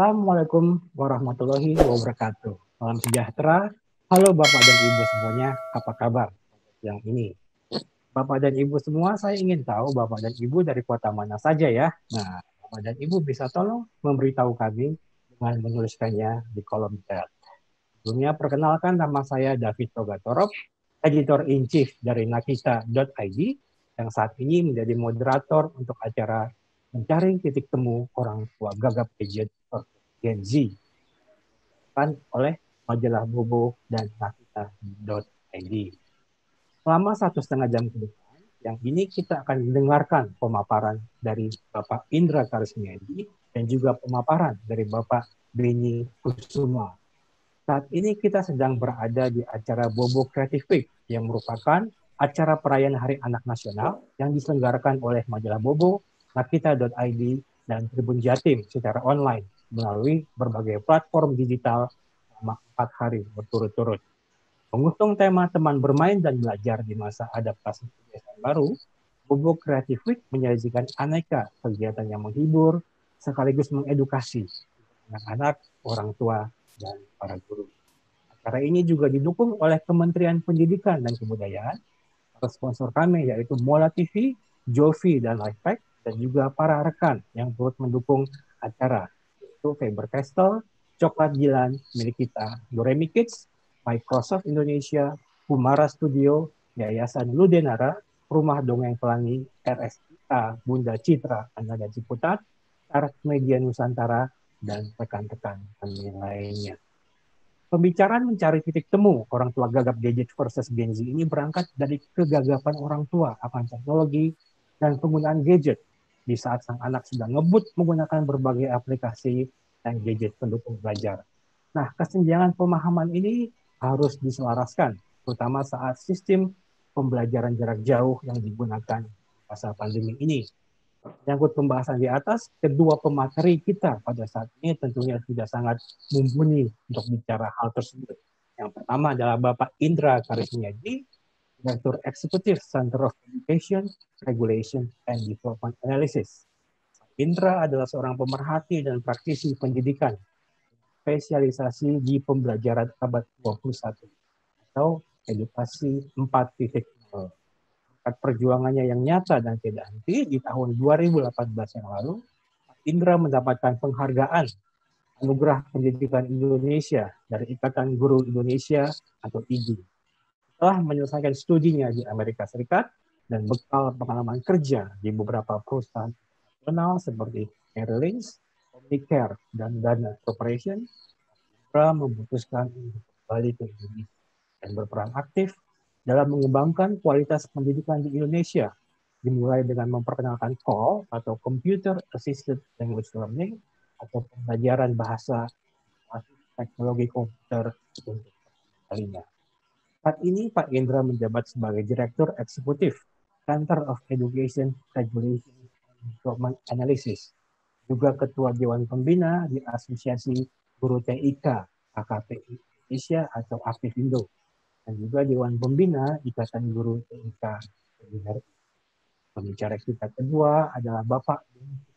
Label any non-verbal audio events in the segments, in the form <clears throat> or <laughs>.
Assalamualaikum warahmatullahi wabarakatuh. Salam sejahtera. Halo Bapak dan Ibu semuanya, apa kabar? Yang ini. Bapak dan Ibu semua, saya ingin tahu Bapak dan Ibu dari kota mana saja ya. Nah, Bapak dan Ibu bisa tolong memberitahu kami dengan menuliskannya di kolom chat. Sebelumnya perkenalkan nama saya David Togatorop, editor in chief dari nakita.id yang saat ini menjadi moderator untuk acara mencari titik temu orang tua gagap gadget Gen Z kan oleh majalah Bobo dan Rakita.id Selama satu setengah jam ke depan, yang ini kita akan mendengarkan pemaparan dari Bapak Indra Karismiadi dan juga pemaparan dari Bapak Beni Kusuma. Saat ini kita sedang berada di acara Bobo Creative Week yang merupakan acara perayaan Hari Anak Nasional yang diselenggarakan oleh majalah Bobo, Rakita.id dan Tribun Jatim secara online melalui berbagai platform digital selama empat hari berturut-turut. Mengusung tema teman bermain dan belajar di masa adaptasi kebiasaan baru, Bobo Creative Week menyajikan aneka kegiatan yang menghibur sekaligus mengedukasi anak-anak, orang tua, dan para guru. Acara ini juga didukung oleh Kementerian Pendidikan dan Kebudayaan, sponsor kami yaitu Mola TV, Jovi, dan Lifepack, dan juga para rekan yang turut mendukung acara yaitu Faber Castell, Coklat Gilan milik kita, Doremi Kids, Microsoft Indonesia, Humara Studio, Yayasan Ludenara, Rumah Dongeng Pelangi, RSA, Bunda Citra, Ananda Ciputat, Art Media Nusantara, dan rekan-rekan kami lainnya. Pembicaraan mencari titik temu orang tua gagap gadget versus Gen Z ini berangkat dari kegagapan orang tua akan teknologi dan penggunaan gadget di saat sang anak sudah ngebut menggunakan berbagai aplikasi dan gadget pendukung belajar. Nah, kesenjangan pemahaman ini harus diselaraskan, terutama saat sistem pembelajaran jarak jauh yang digunakan masa pandemi ini. Menyangkut pembahasan di atas, kedua pemateri kita pada saat ini tentunya sudah sangat mumpuni untuk bicara hal tersebut. Yang pertama adalah Bapak Indra Karismiaji, Direktur Eksekutif Center of Education Regulation, and Development Analysis. Indra adalah seorang pemerhati dan praktisi pendidikan, spesialisasi di pembelajaran abad 21 atau edukasi 4.0. perjuangannya yang nyata dan tidak henti, di tahun 2018 yang lalu, Indra mendapatkan penghargaan Anugerah Pendidikan Indonesia dari Ikatan Guru Indonesia atau IGI telah menyelesaikan studinya di Amerika Serikat dan bekal pengalaman kerja di beberapa perusahaan internasional seperti Airlines, Omnicare, dan Dana Corporation, Pra memutuskan untuk kembali ke Indonesia dan berperan aktif dalam mengembangkan kualitas pendidikan di Indonesia, dimulai dengan memperkenalkan CALL atau Computer Assisted Language Learning atau pembelajaran bahasa teknologi komputer untuk kalinya. Saat ini Pak Indra menjabat sebagai Direktur Eksekutif Center of Education Regulation Development Analysis, juga Ketua Dewan Pembina di Asosiasi Guru TIK AKPI Indonesia atau Indo, dan juga Dewan Pembina Ikatan Guru TIK Pembicara kita kedua adalah Bapak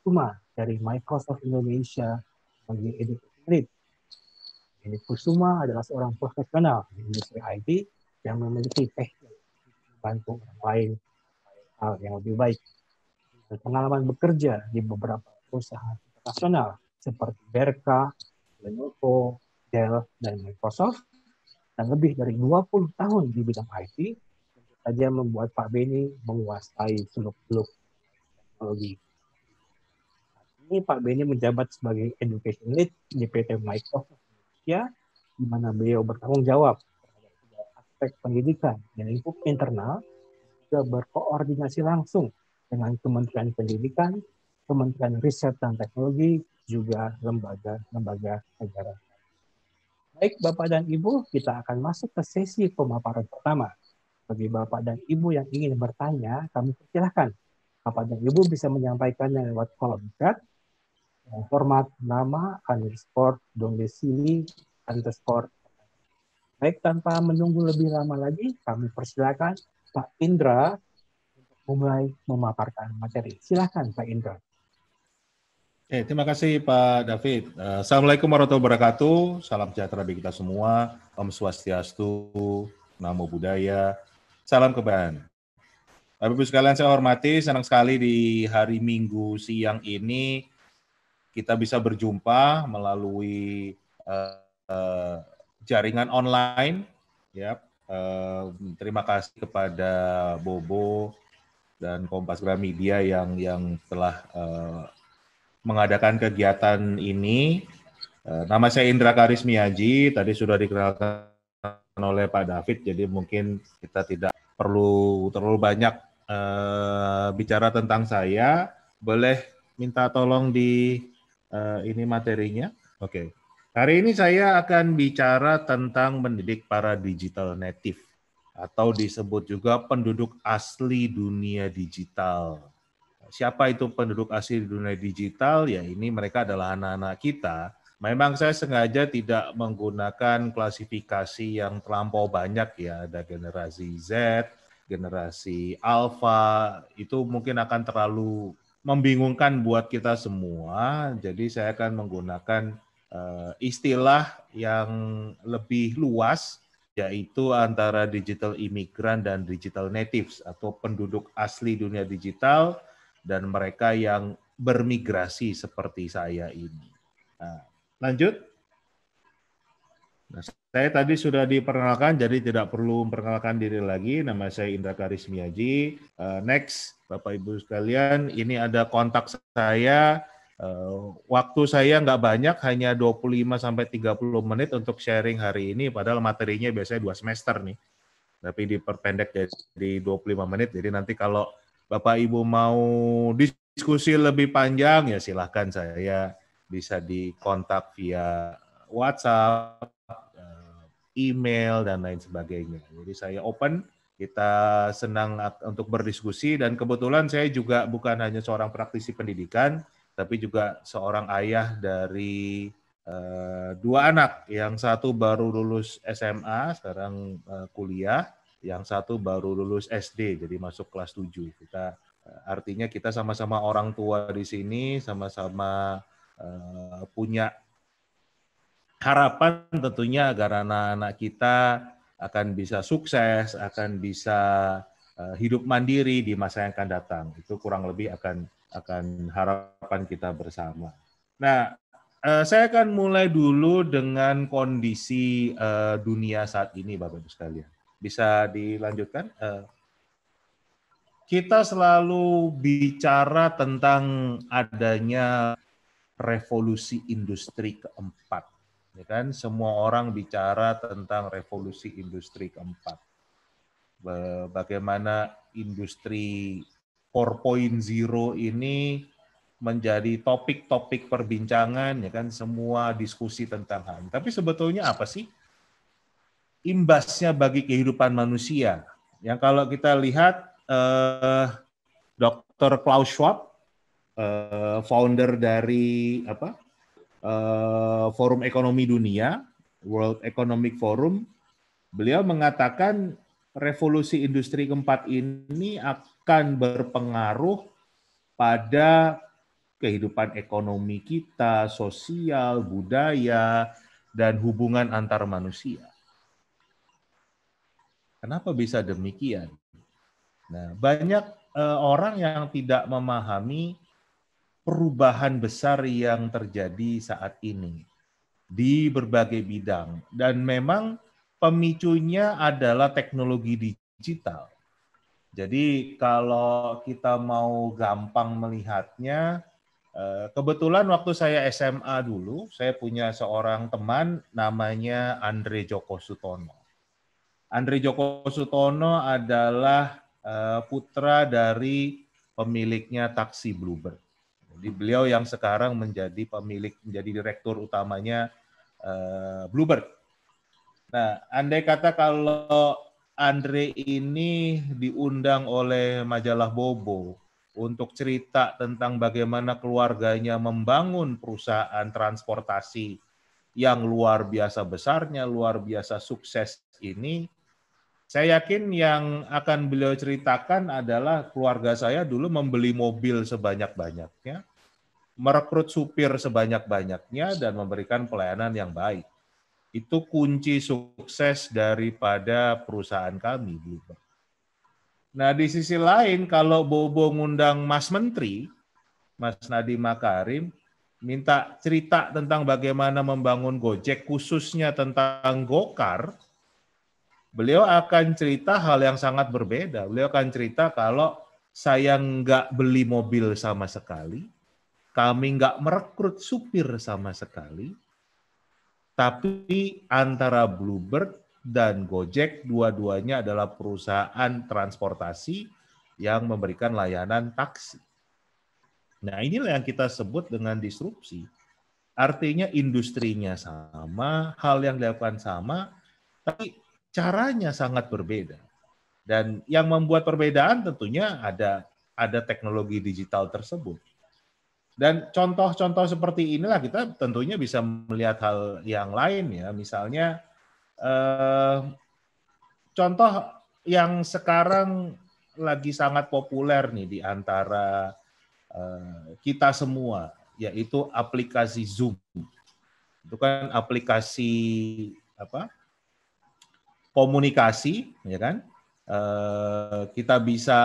Kuma dari Microsoft Indonesia bagi Education ini Kusuma adalah seorang profesional di industri IT yang memiliki teknik membantu orang lain hal yang lebih baik. Dan pengalaman bekerja di beberapa perusahaan internasional seperti Berka, Lenovo, Dell, dan Microsoft, dan lebih dari 20 tahun di bidang IT, tentu saja membuat Pak Beni menguasai seluk-beluk teknologi. Ini Pak Beni menjabat sebagai Education Lead di PT Microsoft Indonesia, di mana beliau bertanggung jawab terhadap aspek pendidikan dan lingkup internal, juga berkoordinasi langsung dengan Kementerian Pendidikan, Kementerian Riset dan Teknologi, juga lembaga-lembaga negara. Baik Bapak dan Ibu, kita akan masuk ke sesi pemaparan pertama. Bagi Bapak dan Ibu yang ingin bertanya, kami persilahkan. Bapak dan Ibu bisa menyampaikannya lewat kolom chat yang format nama underscore domisili underscore. Baik, tanpa menunggu lebih lama lagi, kami persilakan Pak Indra untuk mulai memaparkan materi. Silahkan Pak Indra. Oke, terima kasih Pak David. Eh, Assalamualaikum warahmatullahi wabarakatuh. Salam sejahtera bagi kita semua. Om Swastiastu, Namo Buddhaya, Salam keban Bapak-Ibu sekalian saya hormati, senang sekali di hari Minggu siang ini kita bisa berjumpa melalui uh, uh, jaringan online. Ya, uh, terima kasih kepada Bobo dan Kompas Gramedia yang yang telah uh, mengadakan kegiatan ini. Uh, nama saya Indra Karismiaji. tadi sudah dikenalkan oleh Pak David, jadi mungkin kita tidak perlu terlalu banyak uh, bicara tentang saya. Boleh minta tolong di uh, ini materinya. Oke. Okay. Hari ini saya akan bicara tentang mendidik para digital native atau disebut juga penduduk asli dunia digital. Siapa itu penduduk asli dunia digital? Ya ini mereka adalah anak-anak kita. Memang saya sengaja tidak menggunakan klasifikasi yang terlampau banyak ya, ada generasi Z, generasi Alpha itu mungkin akan terlalu membingungkan buat kita semua. Jadi saya akan menggunakan uh, istilah yang lebih luas yaitu antara digital imigran dan digital natives atau penduduk asli dunia digital dan mereka yang bermigrasi seperti saya ini. Nah, lanjut. Nah, saya tadi sudah diperkenalkan, jadi tidak perlu memperkenalkan diri lagi. Nama saya Indra Karismiaji. Eh, next, Bapak Ibu sekalian, ini ada kontak saya. Eh, waktu saya nggak banyak, hanya 25 sampai 30 menit untuk sharing hari ini. Padahal materinya biasanya dua semester nih, tapi diperpendek jadi 25 menit. Jadi nanti kalau Bapak Ibu mau diskusi lebih panjang, ya silahkan saya bisa dikontak via WhatsApp email dan lain sebagainya. Jadi saya open, kita senang untuk berdiskusi dan kebetulan saya juga bukan hanya seorang praktisi pendidikan, tapi juga seorang ayah dari uh, dua anak, yang satu baru lulus SMA, sekarang uh, kuliah, yang satu baru lulus SD, jadi masuk kelas 7. Kita uh, artinya kita sama-sama orang tua di sini, sama-sama uh, punya harapan tentunya agar anak-anak kita akan bisa sukses, akan bisa eh, hidup mandiri di masa yang akan datang. Itu kurang lebih akan akan harapan kita bersama. Nah, eh, saya akan mulai dulu dengan kondisi eh, dunia saat ini, Bapak Ibu sekalian. Bisa dilanjutkan? Kita selalu bicara tentang adanya revolusi industri keempat Ya kan semua orang bicara tentang revolusi industri keempat. Bagaimana industri 4.0 ini menjadi topik-topik perbincangan ya kan semua diskusi tentang hal ini. Tapi sebetulnya apa sih imbasnya bagi kehidupan manusia? Yang kalau kita lihat eh, Dr. Klaus Schwab, eh, founder dari apa Eh, Forum Ekonomi Dunia, World Economic Forum, beliau mengatakan revolusi industri keempat ini akan berpengaruh pada kehidupan ekonomi kita, sosial, budaya, dan hubungan antar manusia. Kenapa bisa demikian? Nah, banyak eh, orang yang tidak memahami perubahan besar yang terjadi saat ini di berbagai bidang dan memang pemicunya adalah teknologi digital. Jadi kalau kita mau gampang melihatnya eh, kebetulan waktu saya SMA dulu saya punya seorang teman namanya Andre Joko Sutono. Andre Joko Sutono adalah eh, putra dari pemiliknya taksi Bluebird. Jadi beliau yang sekarang menjadi pemilik, menjadi direktur utamanya uh, eh, Bluebird. Nah, andai kata kalau Andre ini diundang oleh majalah Bobo untuk cerita tentang bagaimana keluarganya membangun perusahaan transportasi yang luar biasa besarnya, luar biasa sukses ini, saya yakin yang akan beliau ceritakan adalah keluarga saya dulu membeli mobil sebanyak-banyaknya, merekrut supir sebanyak-banyaknya, dan memberikan pelayanan yang baik. Itu kunci sukses daripada perusahaan kami. Nah, di sisi lain, kalau Bobo ngundang Mas Menteri, Mas Nadiem Makarim, minta cerita tentang bagaimana membangun Gojek, khususnya tentang Gokar, beliau akan cerita hal yang sangat berbeda. Beliau akan cerita kalau saya nggak beli mobil sama sekali, kami nggak merekrut supir sama sekali, tapi antara Bluebird dan Gojek dua-duanya adalah perusahaan transportasi yang memberikan layanan taksi. Nah inilah yang kita sebut dengan disrupsi. Artinya industrinya sama, hal yang dilakukan sama, tapi caranya sangat berbeda. Dan yang membuat perbedaan tentunya ada ada teknologi digital tersebut. Dan contoh-contoh seperti inilah kita tentunya bisa melihat hal yang lain ya. Misalnya eh, contoh yang sekarang lagi sangat populer nih di antara eh, kita semua yaitu aplikasi Zoom. Itu kan aplikasi apa? komunikasi, ya kan? Eh, kita bisa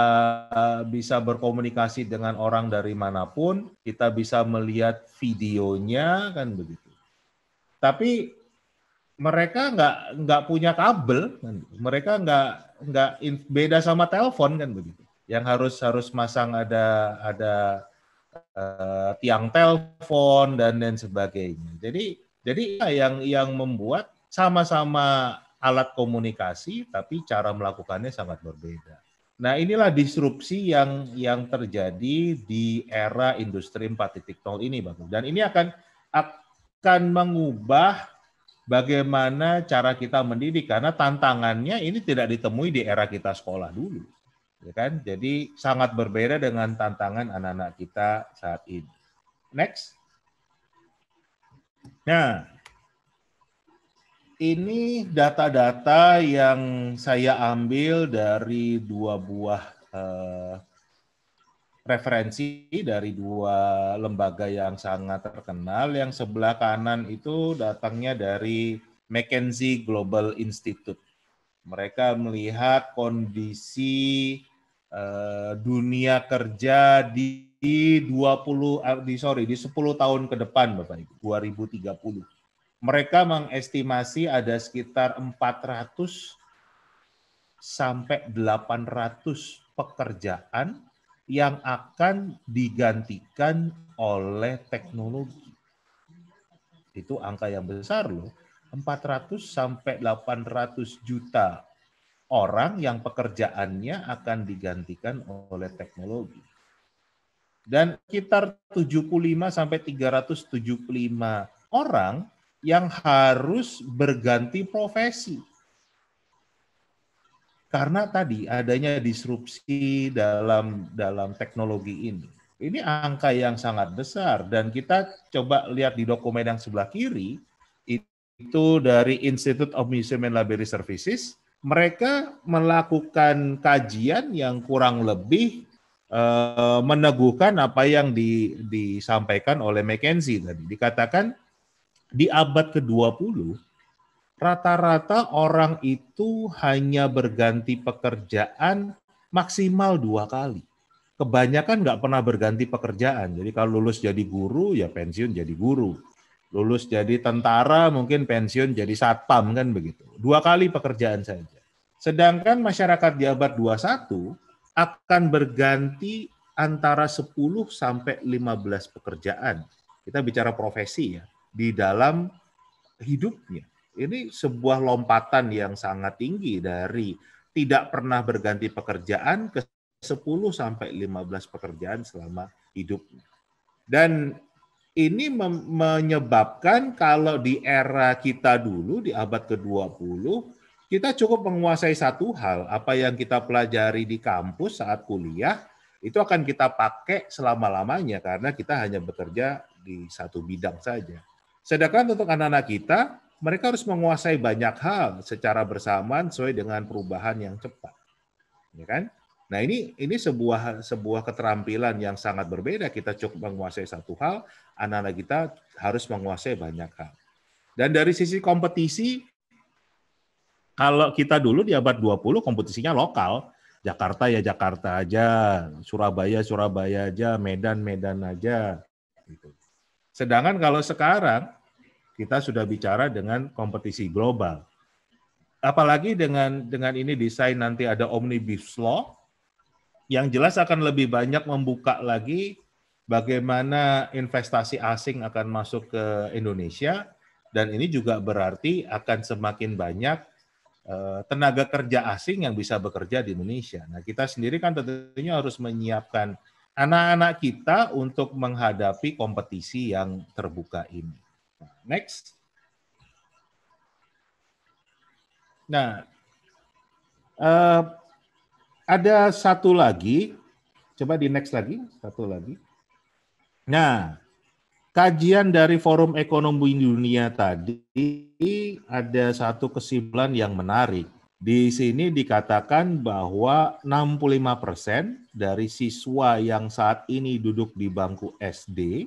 bisa berkomunikasi dengan orang dari manapun, kita bisa melihat videonya kan begitu. Tapi mereka nggak nggak punya kabel, kan? mereka nggak nggak beda sama telepon kan begitu. Yang harus harus masang ada ada uh, tiang telepon dan dan sebagainya. Jadi jadi ya yang yang membuat sama-sama alat komunikasi, tapi cara melakukannya sangat berbeda. Nah, inilah disrupsi yang yang terjadi di era industri 4.0 ini, Bang. Dan ini akan akan mengubah bagaimana cara kita mendidik karena tantangannya ini tidak ditemui di era kita sekolah dulu. Ya kan? Jadi sangat berbeda dengan tantangan anak-anak kita saat ini. Next. Nah, ini data-data yang saya ambil dari dua buah eh, referensi dari dua lembaga yang sangat terkenal. Yang sebelah kanan itu datangnya dari McKinsey Global Institute. Mereka melihat kondisi eh, dunia kerja di 20 eh, di sorry di 10 tahun ke depan Bapak Ibu 2030 mereka mengestimasi ada sekitar 400 sampai 800 pekerjaan yang akan digantikan oleh teknologi. Itu angka yang besar loh. 400 sampai 800 juta orang yang pekerjaannya akan digantikan oleh teknologi. Dan sekitar 75 sampai 375 orang yang harus berganti profesi. Karena tadi adanya disrupsi dalam dalam teknologi ini. Ini angka yang sangat besar dan kita coba lihat di dokumen yang sebelah kiri itu dari Institute of Museum and Library Services, mereka melakukan kajian yang kurang lebih eh, meneguhkan apa yang di, disampaikan oleh McKenzie tadi. Dikatakan di abad ke-20 rata-rata orang itu hanya berganti pekerjaan maksimal dua kali. Kebanyakan nggak pernah berganti pekerjaan. Jadi kalau lulus jadi guru, ya pensiun jadi guru. Lulus jadi tentara, mungkin pensiun jadi satpam, kan begitu. Dua kali pekerjaan saja. Sedangkan masyarakat di abad 21 akan berganti antara 10 sampai 15 pekerjaan. Kita bicara profesi ya di dalam hidupnya. Ini sebuah lompatan yang sangat tinggi dari tidak pernah berganti pekerjaan ke 10 sampai 15 pekerjaan selama hidupnya. Dan ini menyebabkan kalau di era kita dulu di abad ke-20 kita cukup menguasai satu hal, apa yang kita pelajari di kampus saat kuliah itu akan kita pakai selama-lamanya karena kita hanya bekerja di satu bidang saja. Sedangkan untuk anak-anak kita, mereka harus menguasai banyak hal secara bersamaan sesuai dengan perubahan yang cepat. Ya kan? Nah, ini ini sebuah sebuah keterampilan yang sangat berbeda. Kita cukup menguasai satu hal, anak-anak kita harus menguasai banyak hal. Dan dari sisi kompetisi kalau kita dulu di abad 20 kompetisinya lokal, Jakarta ya Jakarta aja, Surabaya Surabaya aja, Medan Medan aja gitu. Sedangkan kalau sekarang kita sudah bicara dengan kompetisi global. Apalagi dengan dengan ini desain nanti ada omnibus law yang jelas akan lebih banyak membuka lagi bagaimana investasi asing akan masuk ke Indonesia dan ini juga berarti akan semakin banyak eh, tenaga kerja asing yang bisa bekerja di Indonesia. Nah, kita sendiri kan tentunya harus menyiapkan anak-anak kita untuk menghadapi kompetisi yang terbuka ini. Next. Nah, uh, ada satu lagi. Coba di next lagi, satu lagi. Nah, kajian dari Forum Ekonomi Dunia tadi ada satu kesimpulan yang menarik. Di sini dikatakan bahwa 65% dari siswa yang saat ini duduk di bangku SD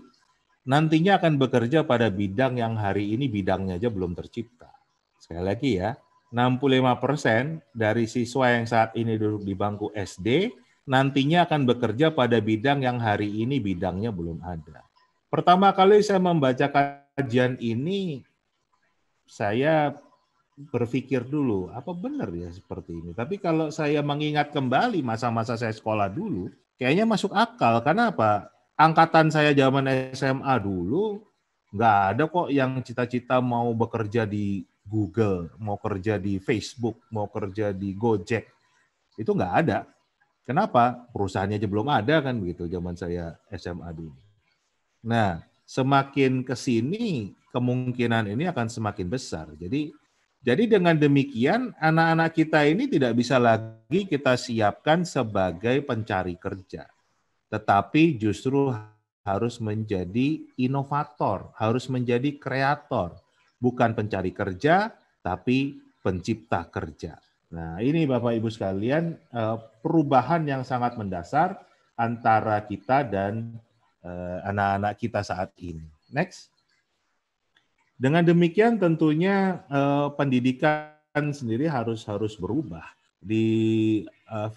nantinya akan bekerja pada bidang yang hari ini bidangnya aja belum tercipta. Sekali lagi ya, 65% dari siswa yang saat ini duduk di bangku SD nantinya akan bekerja pada bidang yang hari ini bidangnya belum ada. Pertama kali saya membaca kajian ini, saya berpikir dulu, apa benar ya seperti ini? Tapi kalau saya mengingat kembali masa-masa saya sekolah dulu, kayaknya masuk akal. Karena apa? angkatan saya zaman SMA dulu nggak ada kok yang cita-cita mau bekerja di Google, mau kerja di Facebook, mau kerja di Gojek. Itu nggak ada. Kenapa? Perusahaannya aja belum ada kan begitu zaman saya SMA dulu. Nah, semakin ke sini kemungkinan ini akan semakin besar. Jadi jadi dengan demikian anak-anak kita ini tidak bisa lagi kita siapkan sebagai pencari kerja tetapi justru harus menjadi inovator, harus menjadi kreator, bukan pencari kerja, tapi pencipta kerja. Nah, ini Bapak Ibu sekalian, eh, perubahan yang sangat mendasar antara kita dan eh, anak-anak kita saat ini. Next. Dengan demikian tentunya eh, pendidikan sendiri harus harus berubah. Di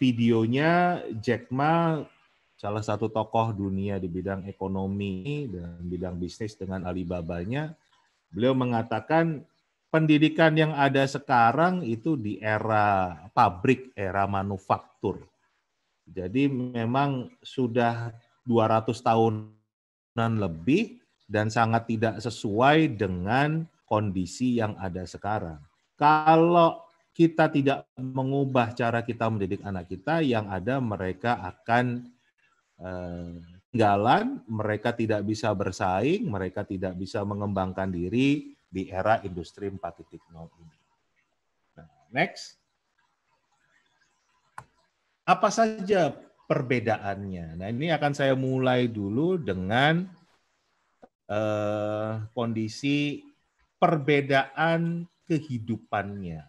videonya Jack Ma salah satu tokoh dunia di bidang ekonomi dan bidang bisnis dengan Alibabanya, beliau mengatakan pendidikan yang ada sekarang itu di era pabrik, era manufaktur. Jadi memang sudah 200 tahunan lebih dan sangat tidak sesuai dengan kondisi yang ada sekarang. Kalau kita tidak mengubah cara kita mendidik anak kita, yang ada mereka akan tinggalan eh, mereka tidak bisa bersaing, mereka tidak bisa mengembangkan diri di era industri 4.0 ini. Nah, next. Apa saja perbedaannya? Nah, ini akan saya mulai dulu dengan eh, kondisi perbedaan kehidupannya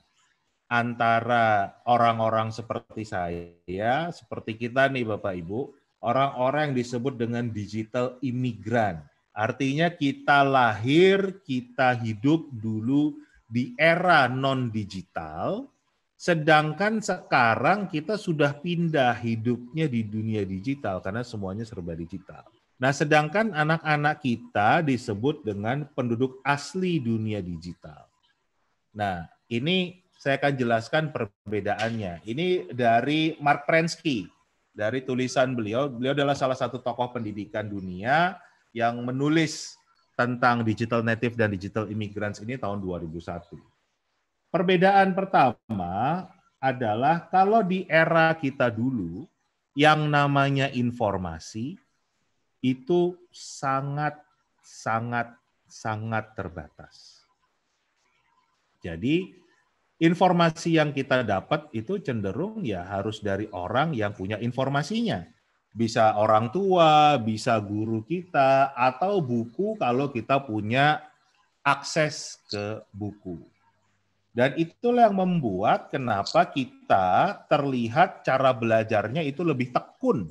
antara orang-orang seperti saya, seperti kita nih Bapak Ibu, orang-orang yang disebut dengan digital imigran. Artinya kita lahir, kita hidup dulu di era non-digital, sedangkan sekarang kita sudah pindah hidupnya di dunia digital karena semuanya serba digital. Nah, sedangkan anak-anak kita disebut dengan penduduk asli dunia digital. Nah, ini saya akan jelaskan perbedaannya. Ini dari Mark Prensky dari tulisan beliau. Beliau adalah salah satu tokoh pendidikan dunia yang menulis tentang digital native dan digital immigrants ini tahun 2001. Perbedaan pertama adalah kalau di era kita dulu yang namanya informasi itu sangat sangat sangat terbatas. Jadi informasi yang kita dapat itu cenderung ya harus dari orang yang punya informasinya. Bisa orang tua, bisa guru kita, atau buku kalau kita punya akses ke buku. Dan itulah yang membuat kenapa kita terlihat cara belajarnya itu lebih tekun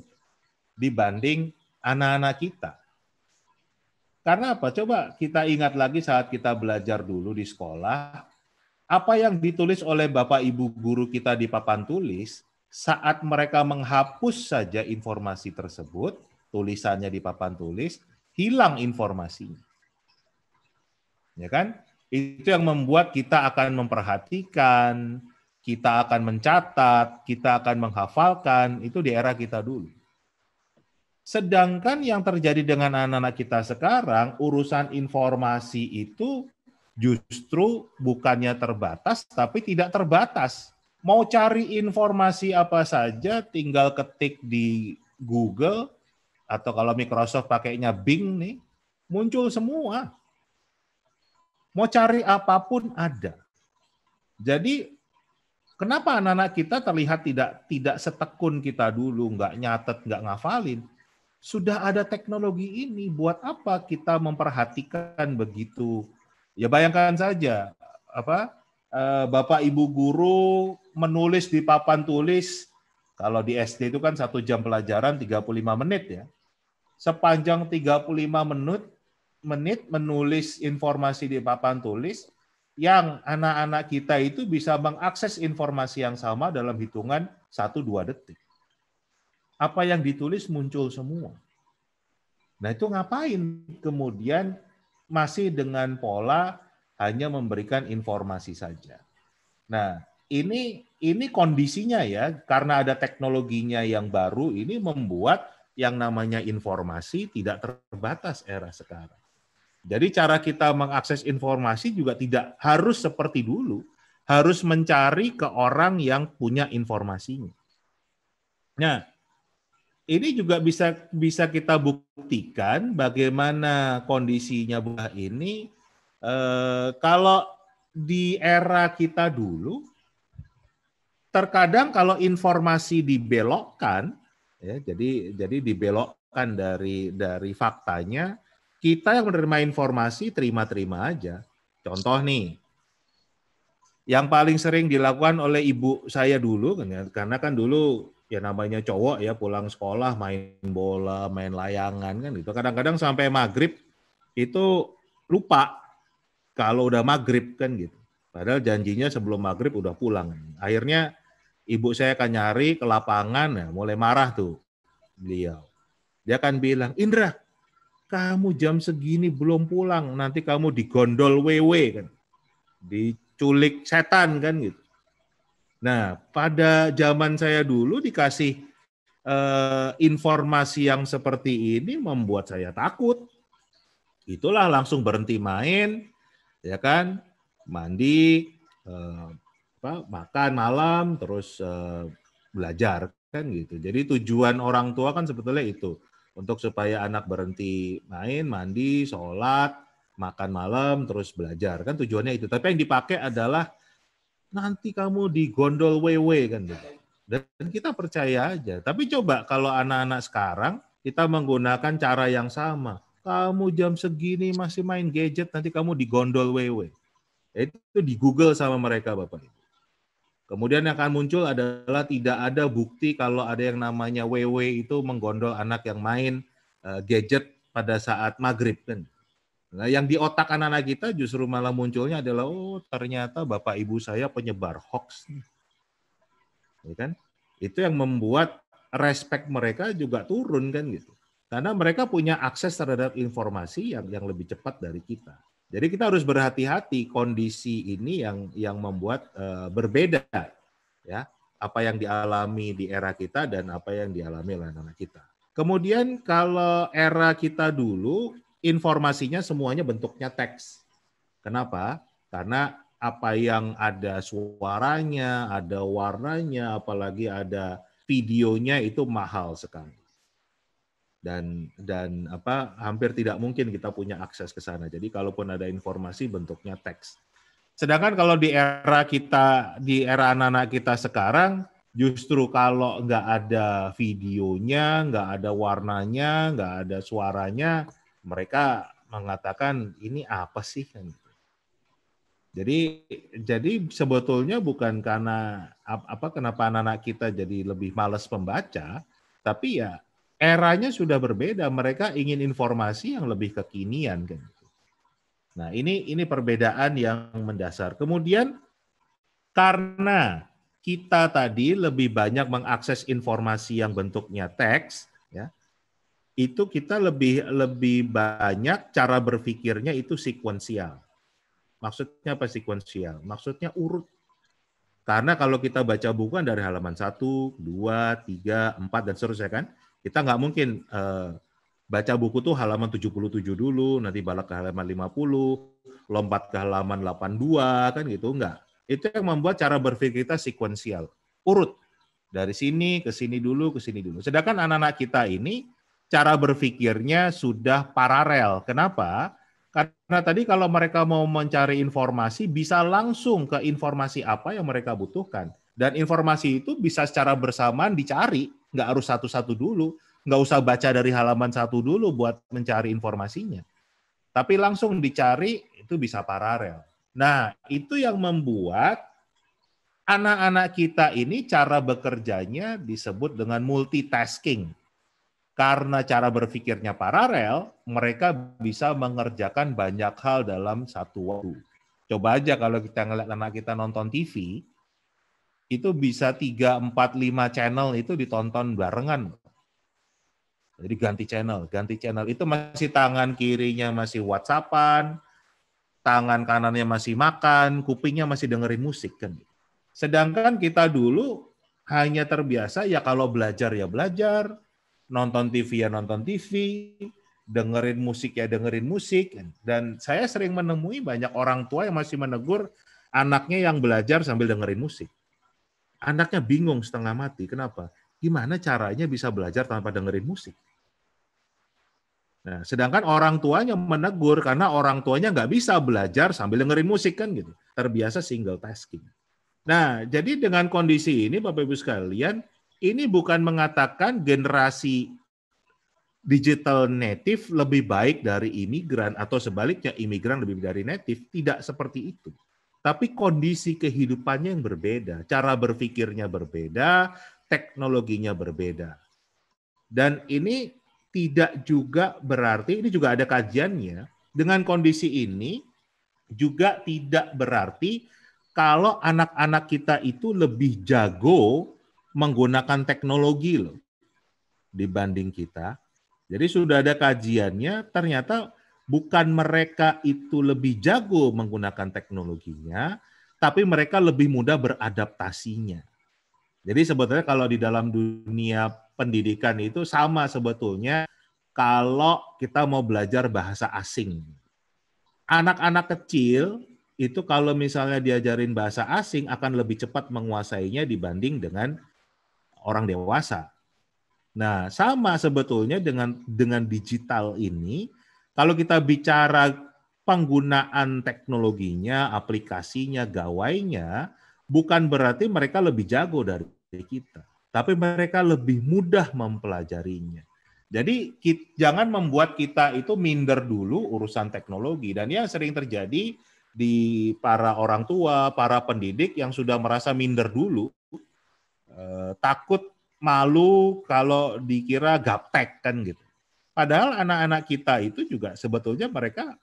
dibanding anak-anak kita. Karena apa? Coba kita ingat lagi saat kita belajar dulu di sekolah, apa yang ditulis oleh Bapak Ibu guru kita di papan tulis, saat mereka menghapus saja informasi tersebut, tulisannya di papan tulis, hilang informasinya. Ya kan? Itu yang membuat kita akan memperhatikan, kita akan mencatat, kita akan menghafalkan, itu di era kita dulu. Sedangkan yang terjadi dengan anak-anak kita sekarang, urusan informasi itu justru bukannya terbatas tapi tidak terbatas. Mau cari informasi apa saja tinggal ketik di Google atau kalau Microsoft pakainya Bing nih muncul semua. Mau cari apapun ada. Jadi kenapa anak-anak kita terlihat tidak tidak setekun kita dulu, nggak nyatet, nggak ngafalin? Sudah ada teknologi ini, buat apa kita memperhatikan begitu Ya bayangkan saja apa eh, Bapak Ibu guru menulis di papan tulis kalau di SD itu kan satu jam pelajaran 35 menit ya. Sepanjang 35 menit menit menulis informasi di papan tulis yang anak-anak kita itu bisa mengakses informasi yang sama dalam hitungan 1-2 detik. Apa yang ditulis muncul semua. Nah itu ngapain kemudian masih dengan pola hanya memberikan informasi saja. Nah, ini ini kondisinya ya karena ada teknologinya yang baru ini membuat yang namanya informasi tidak terbatas era sekarang. Jadi cara kita mengakses informasi juga tidak harus seperti dulu, harus mencari ke orang yang punya informasinya. Nah, ini juga bisa bisa kita buktikan bagaimana kondisinya buah ini e, kalau di era kita dulu terkadang kalau informasi dibelokkan ya jadi jadi dibelokkan dari dari faktanya kita yang menerima informasi terima-terima aja contoh nih yang paling sering dilakukan oleh ibu saya dulu karena kan dulu ya namanya cowok ya pulang sekolah main bola, main layangan kan gitu. Kadang-kadang sampai maghrib itu lupa kalau udah maghrib kan gitu. Padahal janjinya sebelum maghrib udah pulang. Akhirnya ibu saya akan nyari ke lapangan, ya, mulai marah tuh beliau. Dia akan bilang, Indra, kamu jam segini belum pulang, nanti kamu digondol wewe kan, diculik setan kan gitu. Nah, pada zaman saya dulu dikasih eh, informasi yang seperti ini membuat saya takut. Itulah langsung berhenti main, ya kan? Mandi, eh, apa, makan malam, terus eh, belajar kan gitu. Jadi tujuan orang tua kan sebetulnya itu untuk supaya anak berhenti main, mandi, sholat, makan malam, terus belajar kan tujuannya itu. Tapi yang dipakai adalah nanti kamu digondol wewe kan gitu. Dan kita percaya aja. Tapi coba kalau anak-anak sekarang kita menggunakan cara yang sama. Kamu jam segini masih main gadget, nanti kamu digondol wewe. Itu di Google sama mereka Bapak Ibu. Kemudian yang akan muncul adalah tidak ada bukti kalau ada yang namanya WW itu menggondol anak yang main eh, gadget pada saat maghrib kan. Gitu. Nah, yang di otak anak-anak kita justru malah munculnya adalah oh ternyata bapak ibu saya penyebar hoax. Ya kan? Itu yang membuat respect mereka juga turun kan gitu. Karena mereka punya akses terhadap informasi yang yang lebih cepat dari kita. Jadi kita harus berhati-hati kondisi ini yang yang membuat uh, berbeda ya apa yang dialami di era kita dan apa yang dialami oleh anak-anak kita. Kemudian kalau era kita dulu informasinya semuanya bentuknya teks. Kenapa? Karena apa yang ada suaranya, ada warnanya, apalagi ada videonya itu mahal sekali. Dan dan apa hampir tidak mungkin kita punya akses ke sana. Jadi kalaupun ada informasi bentuknya teks. Sedangkan kalau di era kita, di era anak-anak kita sekarang, justru kalau nggak ada videonya, nggak ada warnanya, nggak ada suaranya, mereka mengatakan ini apa sih kan gitu. jadi jadi sebetulnya bukan karena apa kenapa anak-anak kita jadi lebih malas membaca, tapi ya eranya sudah berbeda. Mereka ingin informasi yang lebih kekinian kan. Gitu. Nah, ini ini perbedaan yang mendasar. Kemudian karena kita tadi lebih banyak mengakses informasi yang bentuknya teks ya itu kita lebih lebih banyak cara berpikirnya itu sekuensial. Maksudnya apa sekuensial? Maksudnya urut. Karena kalau kita baca buku kan dari halaman 1, 2, 3, 4, dan seterusnya kan, kita nggak mungkin eh, baca buku tuh halaman 77 dulu, nanti balik ke halaman 50, lompat ke halaman 82, kan gitu, enggak. Itu yang membuat cara berpikir kita sekuensial, urut. Dari sini ke sini dulu, ke sini dulu. Sedangkan anak-anak kita ini cara berpikirnya sudah paralel. Kenapa? Karena tadi kalau mereka mau mencari informasi bisa langsung ke informasi apa yang mereka butuhkan. Dan informasi itu bisa secara bersamaan dicari, nggak harus satu-satu dulu, nggak usah baca dari halaman satu dulu buat mencari informasinya. Tapi langsung dicari itu bisa paralel. Nah, itu yang membuat anak-anak kita ini cara bekerjanya disebut dengan multitasking karena cara berpikirnya paralel, mereka bisa mengerjakan banyak hal dalam satu waktu. Coba aja kalau kita ngeliat anak kita nonton TV, itu bisa 3, 4, 5 channel itu ditonton barengan. Jadi ganti channel, ganti channel. Itu masih tangan kirinya masih WhatsAppan, tangan kanannya masih makan, kupingnya masih dengerin musik kan. Sedangkan kita dulu hanya terbiasa ya kalau belajar ya belajar, nonton TV ya nonton TV, dengerin musik ya dengerin musik. Dan saya sering menemui banyak orang tua yang masih menegur anaknya yang belajar sambil dengerin musik. Anaknya bingung setengah mati. Kenapa? Gimana caranya bisa belajar tanpa dengerin musik? Nah, sedangkan orang tuanya menegur karena orang tuanya nggak bisa belajar sambil dengerin musik kan gitu. Terbiasa single tasking. Nah, jadi dengan kondisi ini Bapak Ibu sekalian, ini bukan mengatakan generasi digital native lebih baik dari imigran atau sebaliknya imigran lebih dari native tidak seperti itu tapi kondisi kehidupannya yang berbeda cara berpikirnya berbeda teknologinya berbeda dan ini tidak juga berarti ini juga ada kajiannya dengan kondisi ini juga tidak berarti kalau anak-anak kita itu lebih jago menggunakan teknologi loh dibanding kita. Jadi sudah ada kajiannya, ternyata bukan mereka itu lebih jago menggunakan teknologinya, tapi mereka lebih mudah beradaptasinya. Jadi sebetulnya kalau di dalam dunia pendidikan itu sama sebetulnya kalau kita mau belajar bahasa asing. Anak-anak kecil itu kalau misalnya diajarin bahasa asing akan lebih cepat menguasainya dibanding dengan orang dewasa. Nah, sama sebetulnya dengan dengan digital ini, kalau kita bicara penggunaan teknologinya, aplikasinya, gawainya, bukan berarti mereka lebih jago dari kita, tapi mereka lebih mudah mempelajarinya. Jadi kita, jangan membuat kita itu minder dulu urusan teknologi dan yang sering terjadi di para orang tua, para pendidik yang sudah merasa minder dulu Eh, takut malu kalau dikira gaptek kan gitu. Padahal anak-anak kita itu juga sebetulnya mereka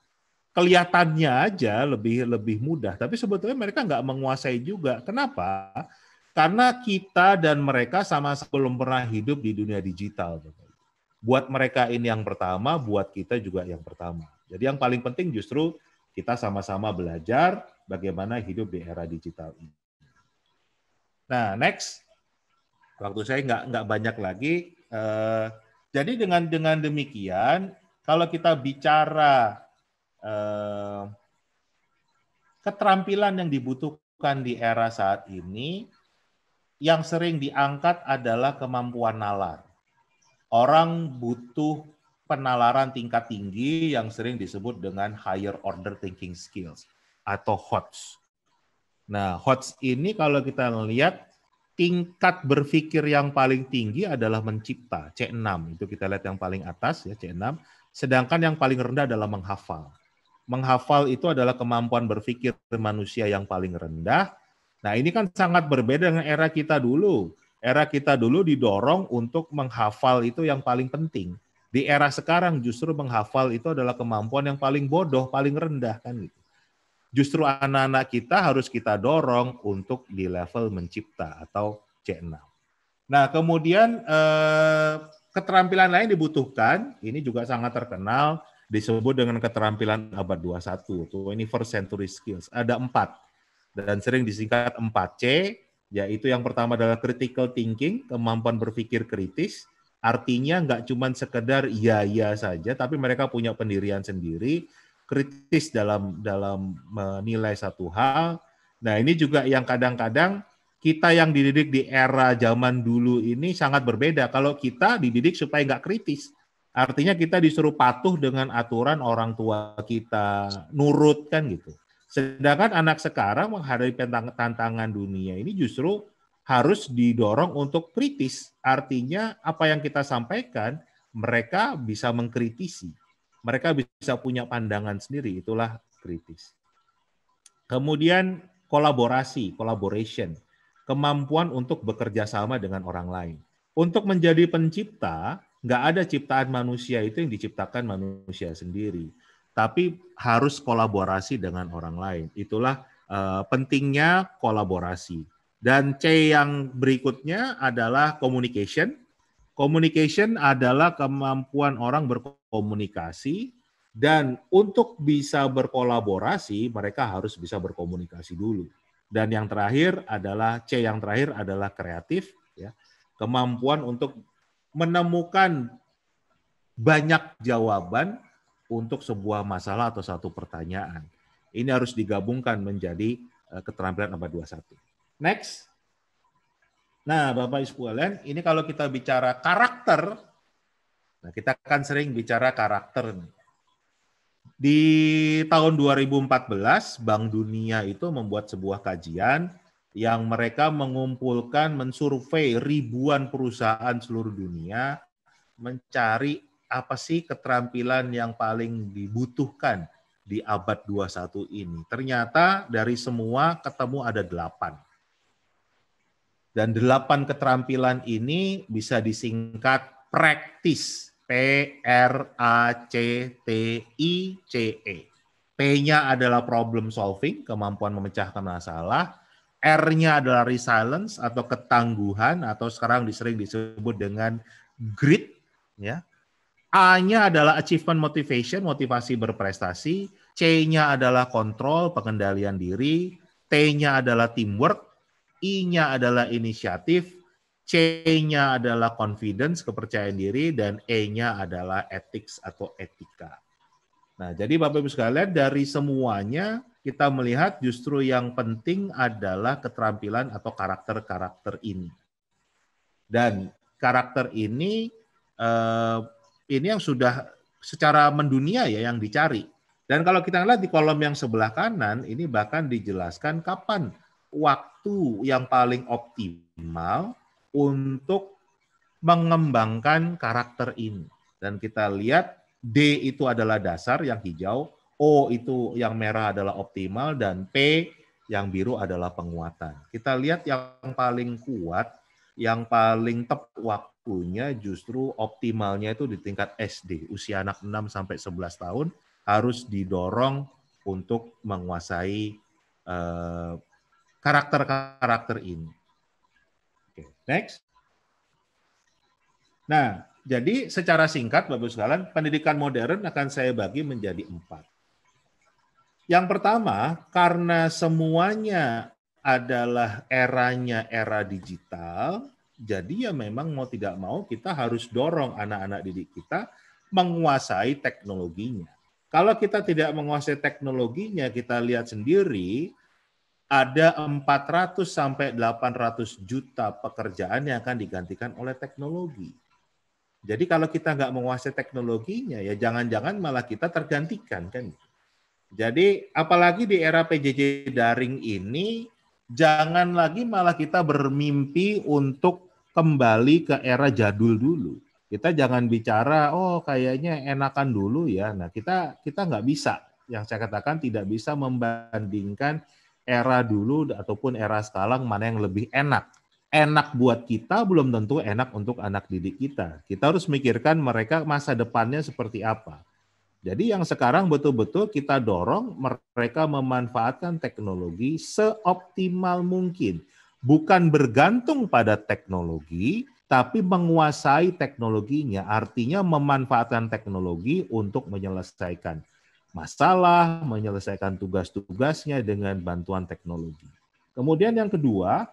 kelihatannya aja lebih lebih mudah, tapi sebetulnya mereka nggak menguasai juga. Kenapa? Karena kita dan mereka sama-sama belum pernah hidup di dunia digital. Buat mereka ini yang pertama, buat kita juga yang pertama. Jadi yang paling penting justru kita sama-sama belajar bagaimana hidup di era digital ini. Nah, next waktu saya nggak nggak banyak lagi. Eh, jadi dengan dengan demikian, kalau kita bicara eh, keterampilan yang dibutuhkan di era saat ini, yang sering diangkat adalah kemampuan nalar. Orang butuh penalaran tingkat tinggi yang sering disebut dengan higher order thinking skills atau HOTS. Nah, HOTS ini kalau kita lihat tingkat berpikir yang paling tinggi adalah mencipta, C6. Itu kita lihat yang paling atas ya, C6. Sedangkan yang paling rendah adalah menghafal. Menghafal itu adalah kemampuan berpikir manusia yang paling rendah. Nah, ini kan sangat berbeda dengan era kita dulu. Era kita dulu didorong untuk menghafal itu yang paling penting. Di era sekarang justru menghafal itu adalah kemampuan yang paling bodoh, paling rendah kan gitu justru anak-anak kita harus kita dorong untuk di level mencipta atau C6. Nah, kemudian eh, keterampilan lain dibutuhkan, ini juga sangat terkenal, disebut dengan keterampilan abad 21, Ini st century skills. Ada empat, dan sering disingkat 4C, yaitu yang pertama adalah critical thinking, kemampuan berpikir kritis, artinya nggak cuma sekedar iya-iya saja, tapi mereka punya pendirian sendiri, kritis dalam dalam menilai satu hal. Nah, ini juga yang kadang-kadang kita yang dididik di era zaman dulu ini sangat berbeda. Kalau kita dididik supaya nggak kritis, artinya kita disuruh patuh dengan aturan orang tua kita, nurut kan gitu. Sedangkan anak sekarang menghadapi tantangan dunia ini justru harus didorong untuk kritis. Artinya apa yang kita sampaikan, mereka bisa mengkritisi mereka bisa punya pandangan sendiri, itulah kritis. Kemudian kolaborasi, collaboration, kemampuan untuk bekerja sama dengan orang lain. Untuk menjadi pencipta, nggak ada ciptaan manusia itu yang diciptakan manusia sendiri, tapi harus kolaborasi dengan orang lain. Itulah uh, pentingnya kolaborasi. Dan C yang berikutnya adalah communication, Communication adalah kemampuan orang berkomunikasi dan untuk bisa berkolaborasi mereka harus bisa berkomunikasi dulu. Dan yang terakhir adalah C yang terakhir adalah kreatif ya. Kemampuan untuk menemukan banyak jawaban untuk sebuah masalah atau satu pertanyaan. Ini harus digabungkan menjadi eh, keterampilan nomor 21. Next. Nah, Bapak Ibu sekalian, ini kalau kita bicara karakter, nah kita akan sering bicara karakter Di tahun 2014, Bank Dunia itu membuat sebuah kajian yang mereka mengumpulkan, mensurvei ribuan perusahaan seluruh dunia, mencari apa sih keterampilan yang paling dibutuhkan di abad 21 ini. Ternyata dari semua ketemu ada delapan dan delapan keterampilan ini bisa disingkat praktis. P-R-A-C-T-I-C-E. P-nya adalah problem solving, kemampuan memecahkan masalah. R-nya adalah resilience atau ketangguhan atau sekarang disering disebut dengan grit ya. A-nya adalah achievement motivation, motivasi berprestasi. C-nya adalah kontrol, pengendalian diri. T-nya adalah teamwork, I-nya adalah inisiatif, C-nya adalah confidence, kepercayaan diri, dan E-nya adalah ethics atau etika. Nah, jadi Bapak-Ibu sekalian, dari semuanya kita melihat justru yang penting adalah keterampilan atau karakter-karakter ini. Dan karakter ini, eh, ini yang sudah secara mendunia ya yang dicari. Dan kalau kita lihat di kolom yang sebelah kanan, ini bahkan dijelaskan kapan waktu yang paling optimal untuk mengembangkan karakter ini. Dan kita lihat D itu adalah dasar yang hijau, O itu yang merah adalah optimal, dan P yang biru adalah penguatan. Kita lihat yang paling kuat, yang paling tepat waktunya justru optimalnya itu di tingkat SD, usia anak 6 sampai 11 tahun harus didorong untuk menguasai eh, karakter-karakter ini. Okay, next. Nah, jadi secara singkat Bapak sekalian, pendidikan modern akan saya bagi menjadi empat. Yang pertama, karena semuanya adalah eranya era digital, jadi ya memang mau tidak mau kita harus dorong anak-anak didik kita menguasai teknologinya. Kalau kita tidak menguasai teknologinya, kita lihat sendiri ada 400 sampai 800 juta pekerjaan yang akan digantikan oleh teknologi. Jadi kalau kita nggak menguasai teknologinya, ya jangan-jangan malah kita tergantikan kan. Jadi apalagi di era PJJ daring ini, jangan lagi malah kita bermimpi untuk kembali ke era jadul dulu. Kita jangan bicara, oh kayaknya enakan dulu ya. Nah kita kita nggak bisa. Yang saya katakan tidak bisa membandingkan era dulu ataupun era sekarang mana yang lebih enak. Enak buat kita belum tentu enak untuk anak didik kita. Kita harus mikirkan mereka masa depannya seperti apa. Jadi yang sekarang betul-betul kita dorong mereka memanfaatkan teknologi seoptimal mungkin. Bukan bergantung pada teknologi, tapi menguasai teknologinya. Artinya memanfaatkan teknologi untuk menyelesaikan masalah, menyelesaikan tugas-tugasnya dengan bantuan teknologi. Kemudian yang kedua,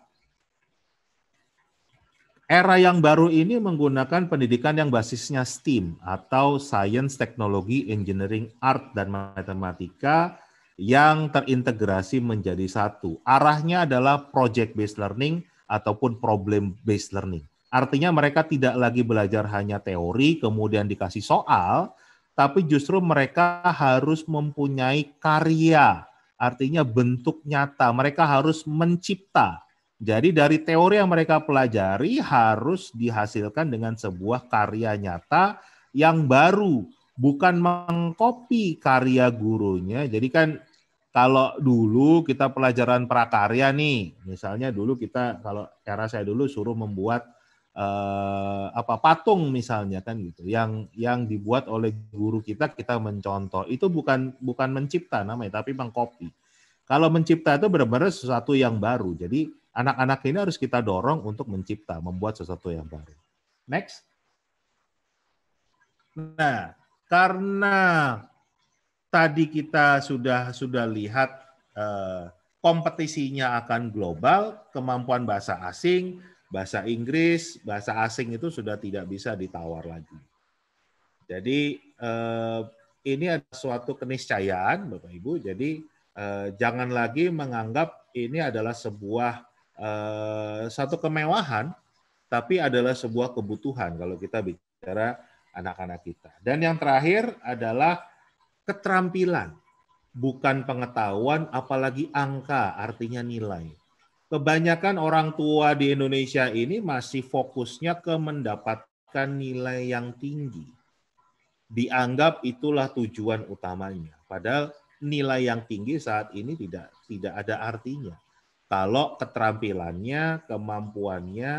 era yang baru ini menggunakan pendidikan yang basisnya STEAM atau Science, Technology, Engineering, Art, dan Matematika yang terintegrasi menjadi satu. Arahnya adalah project-based learning ataupun problem-based learning. Artinya mereka tidak lagi belajar hanya teori, kemudian dikasih soal, tapi justru mereka harus mempunyai karya, artinya bentuk nyata. Mereka harus mencipta. Jadi dari teori yang mereka pelajari harus dihasilkan dengan sebuah karya nyata yang baru, bukan mengkopi karya gurunya. Jadi kan kalau dulu kita pelajaran prakarya nih, misalnya dulu kita kalau era saya dulu suruh membuat Eh, apa patung misalnya kan gitu yang yang dibuat oleh guru kita kita mencontoh itu bukan bukan mencipta namanya tapi mengcopy kalau mencipta itu benar-benar sesuatu yang baru jadi anak-anak ini harus kita dorong untuk mencipta membuat sesuatu yang baru next nah karena tadi kita sudah sudah lihat eh, kompetisinya akan global, kemampuan bahasa asing, bahasa Inggris, bahasa asing itu sudah tidak bisa ditawar lagi. Jadi eh, ini ada suatu keniscayaan, Bapak Ibu. Jadi eh, jangan lagi menganggap ini adalah sebuah eh, satu kemewahan, tapi adalah sebuah kebutuhan kalau kita bicara anak-anak kita. Dan yang terakhir adalah keterampilan, bukan pengetahuan, apalagi angka, artinya nilai kebanyakan orang tua di Indonesia ini masih fokusnya ke mendapatkan nilai yang tinggi. Dianggap itulah tujuan utamanya. Padahal nilai yang tinggi saat ini tidak tidak ada artinya. Kalau keterampilannya, kemampuannya,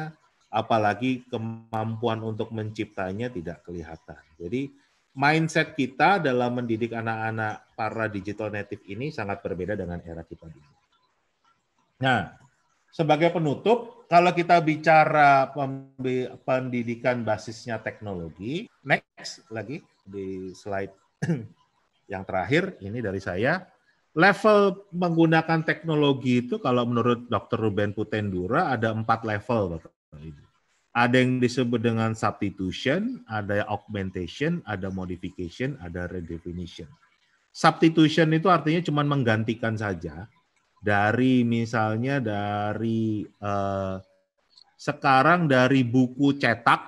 apalagi kemampuan untuk menciptanya tidak kelihatan. Jadi mindset kita dalam mendidik anak-anak para digital native ini sangat berbeda dengan era kita dulu. Nah, sebagai penutup, kalau kita bicara pendidikan basisnya teknologi, next lagi di slide <clears throat> yang terakhir ini dari saya. Level menggunakan teknologi itu kalau menurut Dr. Ruben Putendura ada empat level, Ada yang disebut dengan substitution, ada augmentation, ada modification, ada redefinition. Substitution itu artinya cuma menggantikan saja, dari misalnya dari eh, sekarang dari buku cetak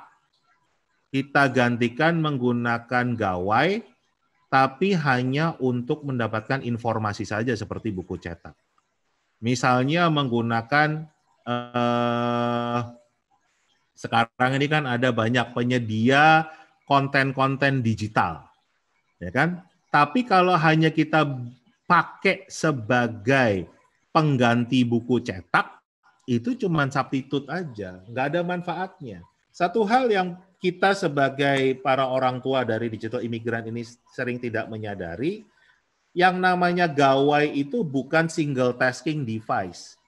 kita gantikan menggunakan gawai tapi hanya untuk mendapatkan informasi saja seperti buku cetak. Misalnya menggunakan eh, sekarang ini kan ada banyak penyedia konten-konten digital. Ya kan? Tapi kalau hanya kita pakai sebagai pengganti buku cetak itu cuma substitute aja, nggak ada manfaatnya. Satu hal yang kita sebagai para orang tua dari digital imigran ini sering tidak menyadari, yang namanya gawai itu bukan single tasking device.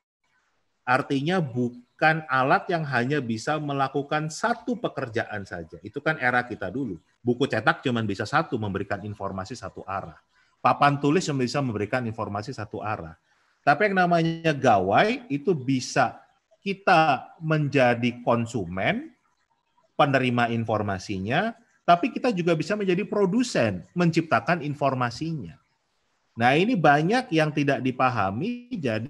Artinya bukan alat yang hanya bisa melakukan satu pekerjaan saja. Itu kan era kita dulu. Buku cetak cuma bisa satu, memberikan informasi satu arah. Papan tulis cuma bisa memberikan informasi satu arah tapi yang namanya gawai itu bisa kita menjadi konsumen, penerima informasinya, tapi kita juga bisa menjadi produsen, menciptakan informasinya. Nah ini banyak yang tidak dipahami, jadi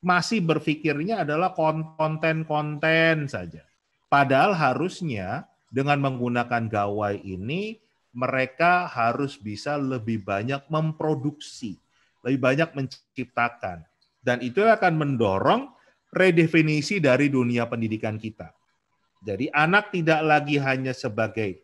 masih berpikirnya adalah konten-konten saja. Padahal harusnya dengan menggunakan gawai ini, mereka harus bisa lebih banyak memproduksi lebih banyak menciptakan. Dan itu akan mendorong redefinisi dari dunia pendidikan kita. Jadi anak tidak lagi hanya sebagai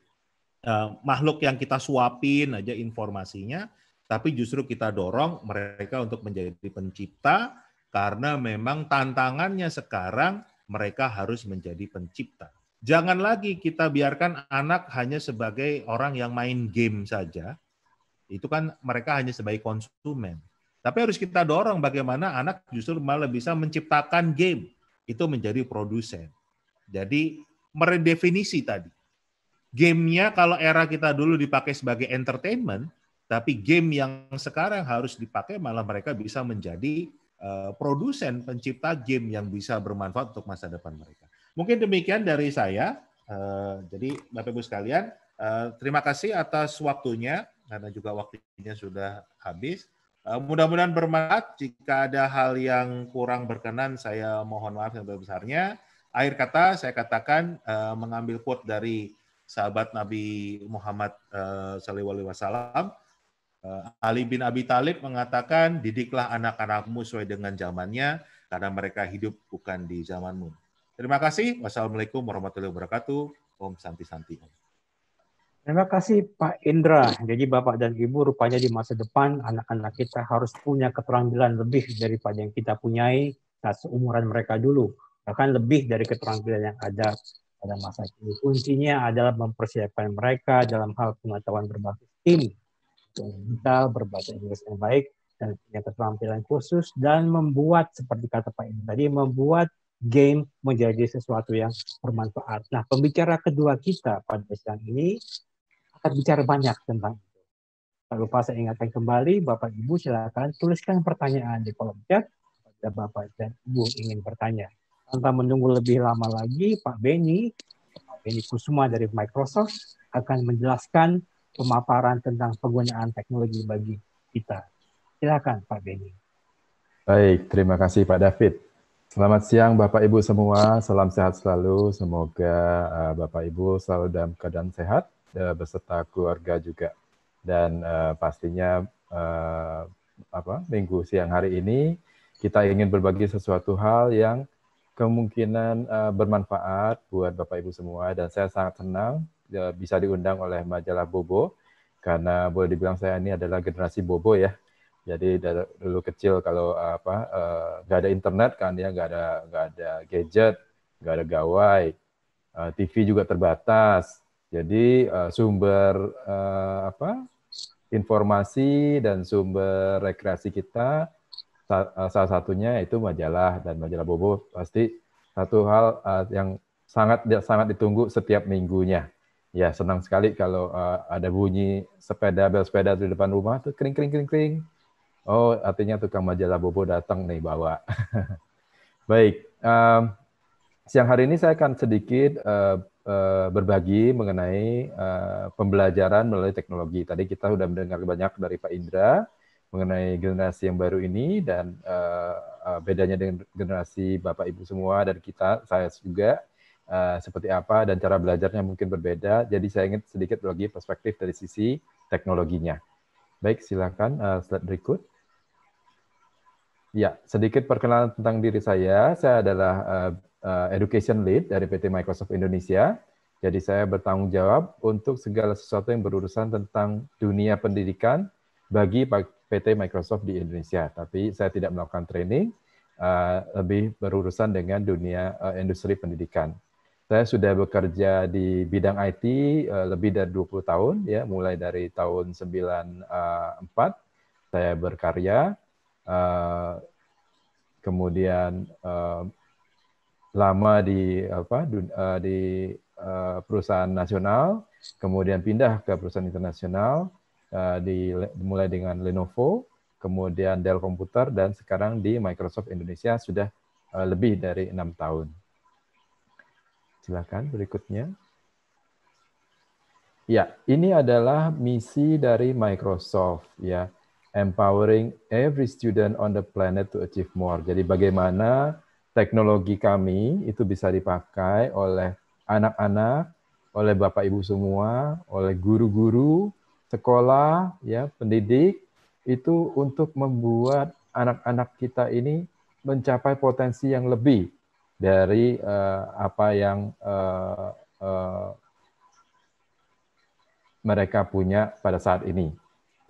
uh, makhluk yang kita suapin aja informasinya, tapi justru kita dorong mereka untuk menjadi pencipta karena memang tantangannya sekarang mereka harus menjadi pencipta. Jangan lagi kita biarkan anak hanya sebagai orang yang main game saja, itu kan mereka hanya sebagai konsumen. Tapi harus kita dorong bagaimana anak justru malah bisa menciptakan game itu menjadi produsen. Jadi meredefinisi tadi. Gamenya kalau era kita dulu dipakai sebagai entertainment, tapi game yang sekarang harus dipakai malah mereka bisa menjadi uh, produsen pencipta game yang bisa bermanfaat untuk masa depan mereka. Mungkin demikian dari saya. Uh, jadi Bapak Ibu sekalian, uh, terima kasih atas waktunya karena juga waktunya sudah habis. Eh, mudah-mudahan bermanfaat. Jika ada hal yang kurang berkenan, saya mohon maaf yang besarnya. Akhir kata, saya katakan eh, mengambil quote dari sahabat Nabi Muhammad eh, SAW. Ali bin Abi Talib mengatakan, didiklah anak-anakmu sesuai dengan zamannya, karena mereka hidup bukan di zamanmu. Terima kasih. Wassalamualaikum warahmatullahi wabarakatuh. Om Santi Santi. Om. Terima kasih Pak Indra. Jadi Bapak dan Ibu rupanya di masa depan anak-anak kita harus punya keterampilan lebih daripada yang kita punyai saat seumuran mereka dulu. Bahkan lebih dari keterampilan yang ada pada masa kini. Kuncinya adalah mempersiapkan mereka dalam hal pengetahuan berbasis tim, digital, berbahasa Inggris yang baik, dan punya keterampilan khusus, dan membuat, seperti kata Pak Indra tadi, membuat game menjadi sesuatu yang bermanfaat. Nah, pembicara kedua kita pada siang ini akan bicara banyak tentang itu. Tak lupa saya ingatkan kembali, Bapak Ibu silakan tuliskan pertanyaan di kolom chat jika Bapak dan Ibu ingin bertanya. Tanpa menunggu lebih lama lagi, Pak Beni, Pak Beni Kusuma dari Microsoft akan menjelaskan pemaparan tentang penggunaan teknologi bagi kita. Silakan Pak Beni. Baik, terima kasih Pak David. Selamat siang Bapak Ibu semua, salam sehat selalu. Semoga uh, Bapak Ibu selalu dalam keadaan sehat uh, beserta keluarga juga. Dan uh, pastinya uh, apa minggu siang hari ini kita ingin berbagi sesuatu hal yang kemungkinan uh, bermanfaat buat Bapak Ibu semua dan saya sangat senang uh, bisa diundang oleh majalah Bobo karena boleh dibilang saya ini adalah generasi Bobo ya. Jadi dari dulu kecil kalau uh, apa nggak ada internet kan ya nggak ada nggak ada gadget nggak ada gawai uh, TV juga terbatas jadi uh, sumber uh, apa informasi dan sumber rekreasi kita eh, salah satunya itu majalah dan majalah Bobo pasti satu hal uh, yang sangat sangat ditunggu setiap minggunya. Ya senang sekali kalau uh, ada bunyi sepeda bel sepeda di depan rumah tuh kering kering kering kering. Oh artinya tukang majalah Bobo datang nih bawa. <laughs> Baik, um, siang hari ini saya akan sedikit uh, Eh, berbagi mengenai eh, pembelajaran melalui teknologi. Tadi kita sudah mendengar banyak dari Pak Indra mengenai generasi yang baru ini dan eh, bedanya dengan generasi Bapak Ibu semua dan kita saya juga seperti apa dan cara belajarnya mungkin berbeda. Jadi saya ingin sedikit lagi perspektif dari sisi teknologinya. Baik, silakan slide berikut. Ya, sedikit perkenalan tentang diri saya. Saya adalah Eh, education Lead dari PT Microsoft Indonesia. Jadi saya bertanggung jawab untuk segala sesuatu yang berurusan tentang dunia pendidikan bagi PT Microsoft di Indonesia. Tapi saya tidak melakukan training, eh, lebih berurusan dengan dunia eh, industri pendidikan. Saya sudah bekerja di bidang IT lebih dari 20 tahun, ya, mulai dari tahun 94 saya berkarya, kemudian lama di apa dun, uh, di uh, perusahaan nasional, kemudian pindah ke perusahaan internasional uh, di mulai dengan Lenovo, kemudian Dell Computer dan sekarang di Microsoft Indonesia sudah uh, lebih dari enam tahun. Silakan berikutnya. Ya, ini adalah misi dari Microsoft ya, empowering every student on the planet to achieve more. Jadi bagaimana teknologi kami itu bisa dipakai oleh anak-anak, oleh Bapak Ibu semua, oleh guru-guru, sekolah, ya, pendidik itu untuk membuat anak-anak kita ini mencapai potensi yang lebih dari uh, apa yang uh, uh, mereka punya pada saat ini.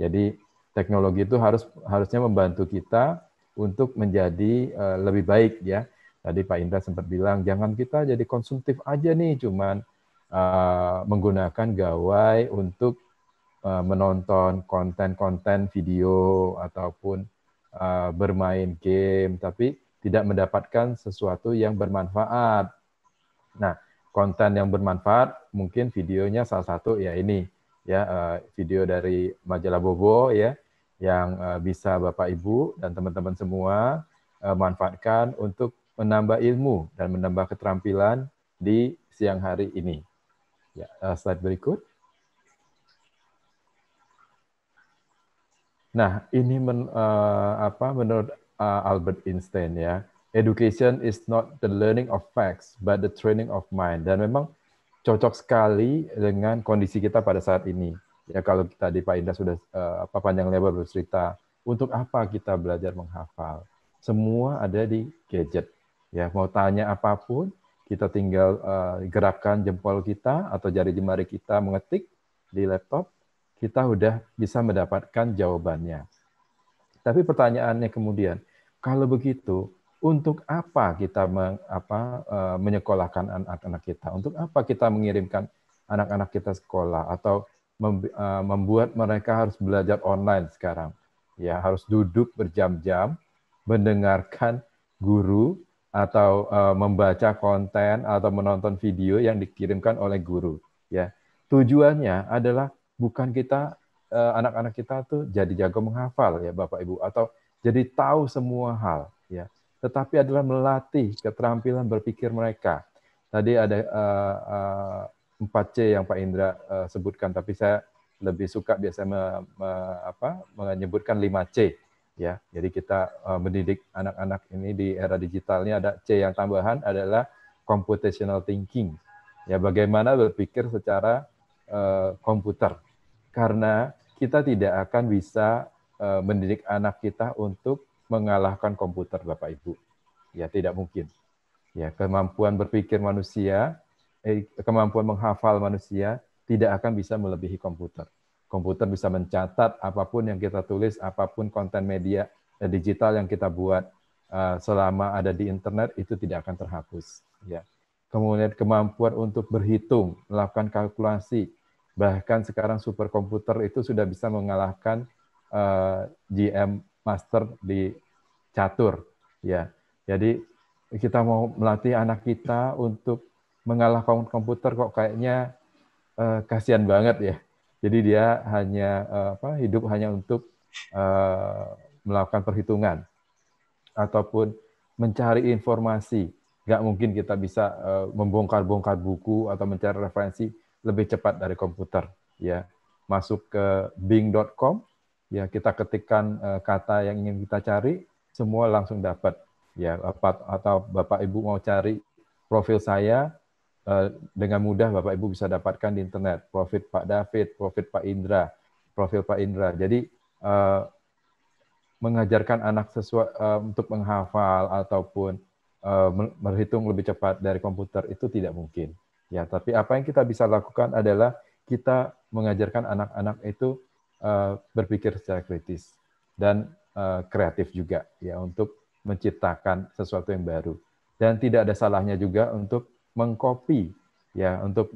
Jadi teknologi itu harus harusnya membantu kita untuk menjadi uh, lebih baik ya Tadi Pak Indra sempat bilang jangan kita jadi konsumtif aja nih cuman uh, menggunakan gawai untuk uh, menonton konten-konten video ataupun uh, bermain game tapi tidak mendapatkan sesuatu yang bermanfaat. Nah, konten yang bermanfaat mungkin videonya salah satu ya ini ya video dari majalah Bobo ya yang bisa Bapak Ibu dan teman-teman semua manfaatkan untuk menambah ilmu dan menambah keterampilan di siang hari ini. Ya, uh, slide berikut. Nah, ini men, uh, apa menurut uh, Albert Einstein ya. Education is not the learning of facts, but the training of mind. Dan memang cocok sekali dengan kondisi kita pada saat ini. Ya kalau tadi Pak Indah sudah uh, apa panjang lebar bercerita, untuk apa kita belajar menghafal? Semua ada di gadget. Ya, mau tanya apapun, kita tinggal uh, gerakkan jempol kita atau jari jemari kita mengetik di laptop, kita sudah bisa mendapatkan jawabannya. Tapi pertanyaannya kemudian, kalau begitu, untuk apa kita meng, apa, uh, menyekolahkan anak-anak kita? Untuk apa kita mengirimkan anak-anak kita sekolah atau mem, uh, eh, membuat mereka harus belajar online sekarang? Ya, harus duduk berjam-jam mendengarkan guru atau uh, membaca konten atau menonton video yang dikirimkan oleh guru ya tujuannya adalah bukan kita anak eh, anak-anak kita tuh jadi jago menghafal ya Bapak Ibu atau jadi tahu semua hal ya tetapi adalah melatih keterampilan berpikir mereka tadi ada uh, uh, 4C yang Pak Indra uh, sebutkan tapi saya lebih suka biasanya me, me, apa, menyebutkan 5C ya. Jadi kita eh, mendidik anak-anak ini di era digitalnya ada C yang tambahan adalah computational thinking. Ya bagaimana berpikir secara uh, komputer. Karena kita tidak akan bisa uh, mendidik anak kita untuk mengalahkan komputer Bapak Ibu. Ya tidak mungkin. Ya kemampuan berpikir manusia, eh, kemampuan menghafal manusia tidak akan bisa melebihi komputer Komputer bisa mencatat apapun yang kita tulis, apapun konten media eh, digital yang kita buat eh, selama ada di internet itu tidak akan terhapus. Ya. Kemudian kemampuan untuk berhitung, melakukan kalkulasi, bahkan sekarang superkomputer itu sudah bisa mengalahkan uh, eh, GM Master di catur. Ya, jadi kita mau melatih anak kita untuk mengalahkan komputer kok kayaknya uh, kasihan banget ya. Jadi dia hanya eh, apa, hidup hanya untuk uh, melakukan perhitungan ataupun mencari informasi. Gak mungkin kita bisa uh, membongkar-bongkar buku atau mencari referensi lebih cepat dari komputer. Ya, masuk ke Bing.com, ya kita ketikkan uh, kata yang ingin kita cari, semua langsung dapat. Ya, bapak atau bapak ibu mau cari profil saya, Eh, dengan mudah Bapak Ibu bisa dapatkan di internet. Profit Pak David, profit Pak Indra, profil Pak Indra. Jadi uh, mengajarkan anak sesuai uh, untuk menghafal ataupun uh, berhitung lebih cepat dari komputer itu tidak mungkin. Ya, tapi apa yang kita bisa lakukan adalah kita mengajarkan anak-anak itu uh, berpikir secara kritis dan uh, kreatif juga ya untuk menciptakan sesuatu yang baru. Dan tidak ada salahnya juga untuk mengcopy ya untuk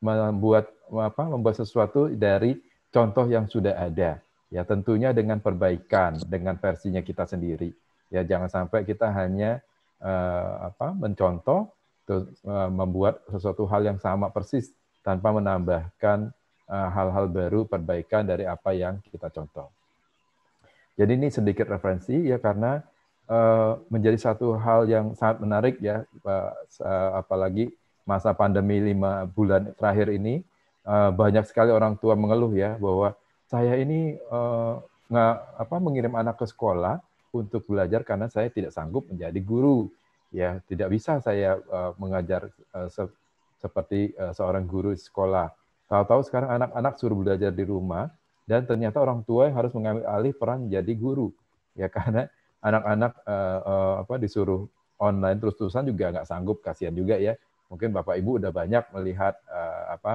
membuat apa membuat sesuatu dari contoh yang sudah ada ya tentunya dengan perbaikan dengan versinya kita sendiri ya jangan sampai kita hanya uh, apa mencontoh terus uh, membuat sesuatu hal yang sama persis tanpa menambahkan eh, hal-hal uh, -hal baru perbaikan dari apa yang kita contoh jadi ini sedikit referensi ya karena Eh, menjadi satu hal yang sangat menarik ya, eh, apalagi masa pandemi lima bulan terakhir ini eh, banyak sekali orang tua mengeluh ya bahwa saya ini nggak apa mengirim anak ke sekolah untuk belajar karena saya tidak sanggup menjadi guru ya tidak bisa saya mengajar seperti seorang guru di sekolah. Tahu-tahu sekarang anak-anak suruh belajar di rumah dan ternyata orang tua yang harus mengambil alih peran menjadi guru ya karena anak-anak uh, uh, apa disuruh online terus-terusan juga nggak sanggup, kasihan juga ya. Mungkin Bapak Ibu udah banyak melihat uh, apa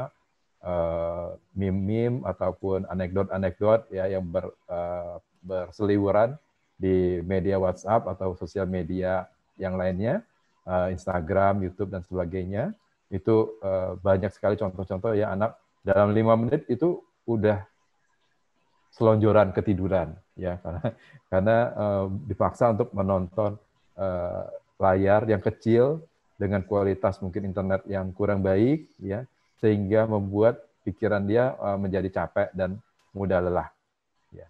mim-mim uh, ataupun anekdot-anekdot ya yang ber, uh, berseliweran di media WhatsApp atau sosial media yang lainnya, uh, Instagram, YouTube dan sebagainya. Itu uh, banyak sekali contoh-contoh ya anak dalam lima menit itu udah selonjoran ketiduran ya karena karena uh, dipaksa untuk menonton uh, layar yang kecil dengan kualitas mungkin internet yang kurang baik ya sehingga membuat pikiran dia uh, menjadi capek dan mudah lelah. Ya.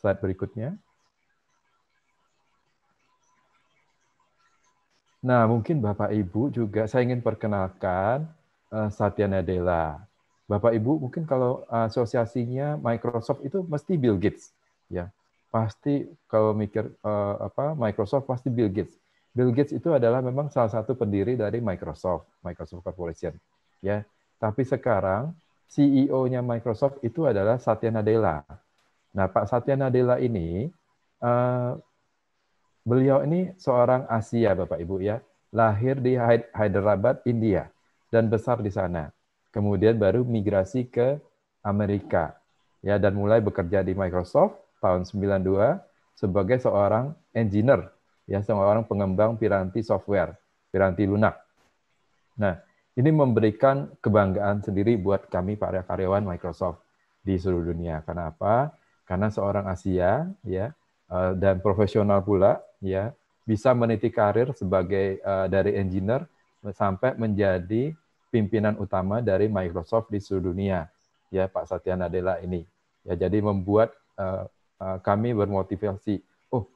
Slide berikutnya. Nah, mungkin Bapak Ibu juga saya ingin perkenalkan uh, Satya Nadella. Bapak Ibu mungkin kalau asosiasinya Microsoft itu mesti Bill Gates ya. Pasti kalau mikir uh, apa Microsoft pasti Bill Gates. Bill Gates itu adalah memang salah satu pendiri dari Microsoft, Microsoft Corporation ya. Tapi sekarang CEO-nya Microsoft itu adalah Satya Nadella. Nah, Pak Satya Nadella ini uh, beliau ini seorang Asia Bapak Ibu ya lahir di Hyderabad, India, dan besar di sana kemudian baru migrasi ke Amerika ya dan mulai bekerja di Microsoft tahun 92 sebagai seorang engineer ya seorang pengembang piranti software, piranti lunak. Nah, ini memberikan kebanggaan sendiri buat kami para karyawan Microsoft di seluruh dunia. Kenapa? Karena seorang Asia ya eh, dan profesional pula ya bisa meniti karir sebagai eh, dari engineer sampai menjadi pimpinan utama dari Microsoft di seluruh dunia, ya Pak Satya Nadella ini. Ya jadi membuat uh, uh, kami bermotivasi. Oh,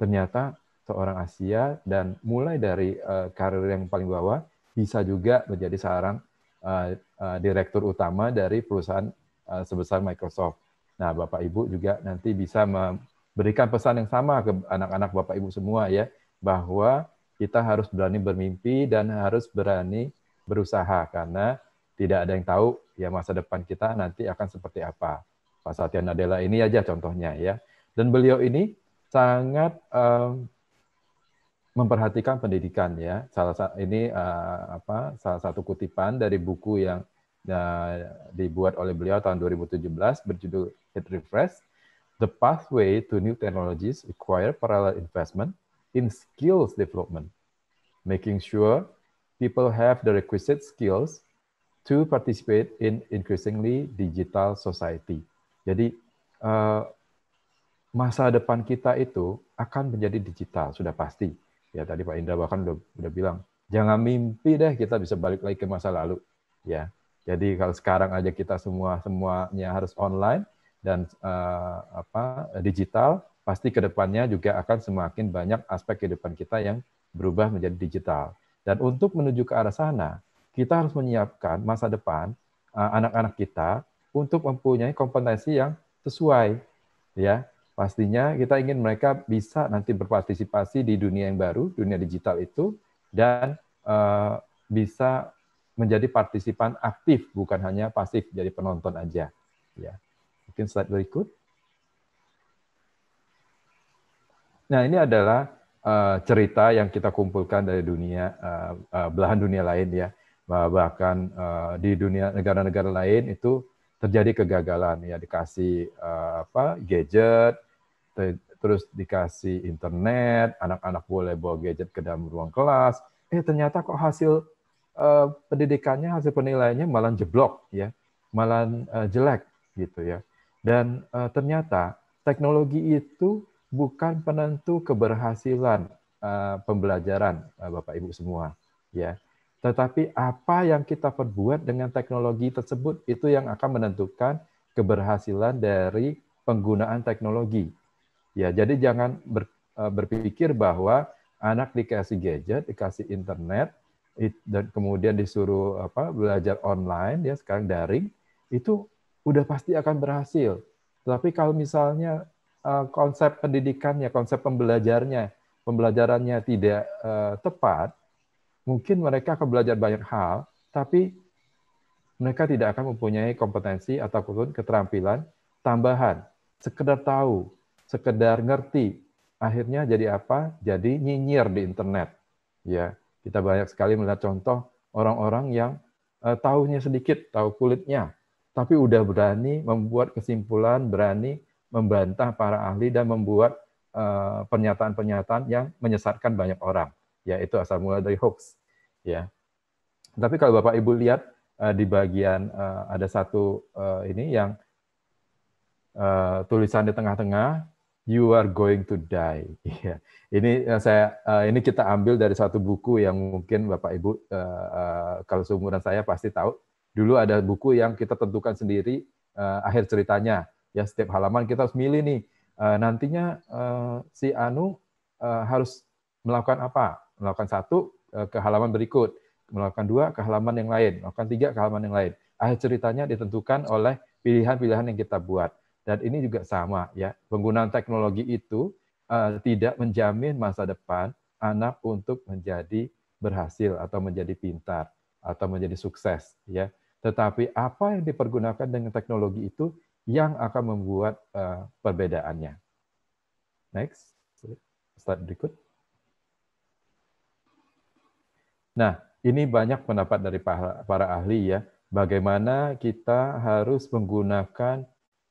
ternyata seorang Asia dan mulai dari uh, karir yang paling bawah bisa juga menjadi seorang uh, uh, direktur utama dari perusahaan uh, sebesar Microsoft. Nah, Bapak Ibu juga nanti bisa memberikan pesan yang sama ke anak-anak Bapak Ibu semua ya bahwa kita harus berani bermimpi dan harus berani berusaha karena tidak ada yang tahu ya masa depan kita nanti akan seperti apa. Pak Satya Nadella ini aja contohnya ya. Dan beliau ini sangat um, memperhatikan pendidikan ya. Salah ini uh, apa salah satu kutipan dari buku yang uh, dibuat oleh beliau tahun 2017 berjudul Hit Refresh The Pathway to New Technologies Require Parallel Investment in Skills Development, Making Sure people have the requisite skills to participate in increasingly digital society. Jadi uh, masa depan kita itu akan menjadi digital sudah pasti. Ya tadi Pak Indra bahkan udah, udah bilang jangan mimpi deh kita bisa balik lagi ke masa lalu. Ya. Jadi kalau sekarang aja kita semua semuanya harus online dan uh, apa digital, pasti kedepannya juga akan semakin banyak aspek kehidupan kita yang berubah menjadi digital. Dan untuk menuju ke arah sana, kita harus menyiapkan masa depan uh, anak-anak kita untuk mempunyai kompetensi yang sesuai. Ya, pastinya kita ingin mereka bisa nanti berpartisipasi di dunia yang baru, dunia digital itu, dan uh, bisa menjadi partisipan aktif, bukan hanya pasif jadi penonton aja. Ya, mungkin slide berikut. Nah, ini adalah uh, cerita yang kita kumpulkan dari dunia uh, uh, belahan dunia lain ya bahkan uh, di dunia negara-negara lain itu terjadi kegagalan ya dikasih uh, apa gadget ter terus dikasih internet anak-anak boleh bawa gadget ke dalam ruang kelas eh ternyata kok hasil uh, pendidikannya hasil penilaiannya malah jeblok ya malah uh, jelek gitu ya dan uh, ternyata teknologi itu bukan penentu keberhasilan uh, pembelajaran uh, Bapak Ibu semua ya. Tetapi apa yang kita perbuat dengan teknologi tersebut itu yang akan menentukan keberhasilan dari penggunaan teknologi. Ya, jadi jangan ber, uh, berpikir bahwa anak dikasih gadget, dikasih internet it, dan kemudian disuruh apa belajar online ya sekarang daring itu udah pasti akan berhasil. Tapi kalau misalnya Eh, konsep pendidikannya, konsep pembelajarannya, pembelajarannya tidak eh, tepat, mungkin mereka akan belajar banyak hal, tapi mereka tidak akan mempunyai kompetensi ataupun keterampilan tambahan. Sekedar tahu, sekedar ngerti, akhirnya jadi apa? Jadi nyinyir di internet. Ya, kita banyak sekali melihat contoh orang-orang yang uh, tahunya sedikit, tahu kulitnya, tapi udah berani membuat kesimpulan, berani membantah para ahli dan membuat eh, pernyataan-pernyataan yang menyesatkan banyak orang, yaitu asal mula dari hoax. Ya. Tapi kalau Bapak Ibu lihat eh, di bagian eh, ada satu ini yang tulisan di tengah-tengah you are going to die. <laughs> Ya. Ini saya ini kita ambil dari satu buku yang mungkin Bapak Ibu kalau seumuran saya pasti tahu. Dulu ada buku yang kita tentukan sendiri akhir ceritanya. Ya setiap halaman kita harus milih nih eh, nantinya eh, si Anu eh, harus melakukan apa? Melakukan satu ke halaman berikut, melakukan dua ke halaman yang lain, melakukan tiga ke halaman yang lain. Akhir ceritanya ditentukan oleh pilihan-pilihan yang kita buat. Dan ini juga sama ya, penggunaan teknologi itu uh, tidak menjamin masa depan anak untuk menjadi berhasil atau menjadi pintar atau menjadi sukses ya. Tetapi apa yang dipergunakan dengan teknologi itu yang akan membuat uh, perbedaannya. Next, slide berikut. Nah, ini banyak pendapat dari para, para ahli ya, bagaimana kita harus menggunakan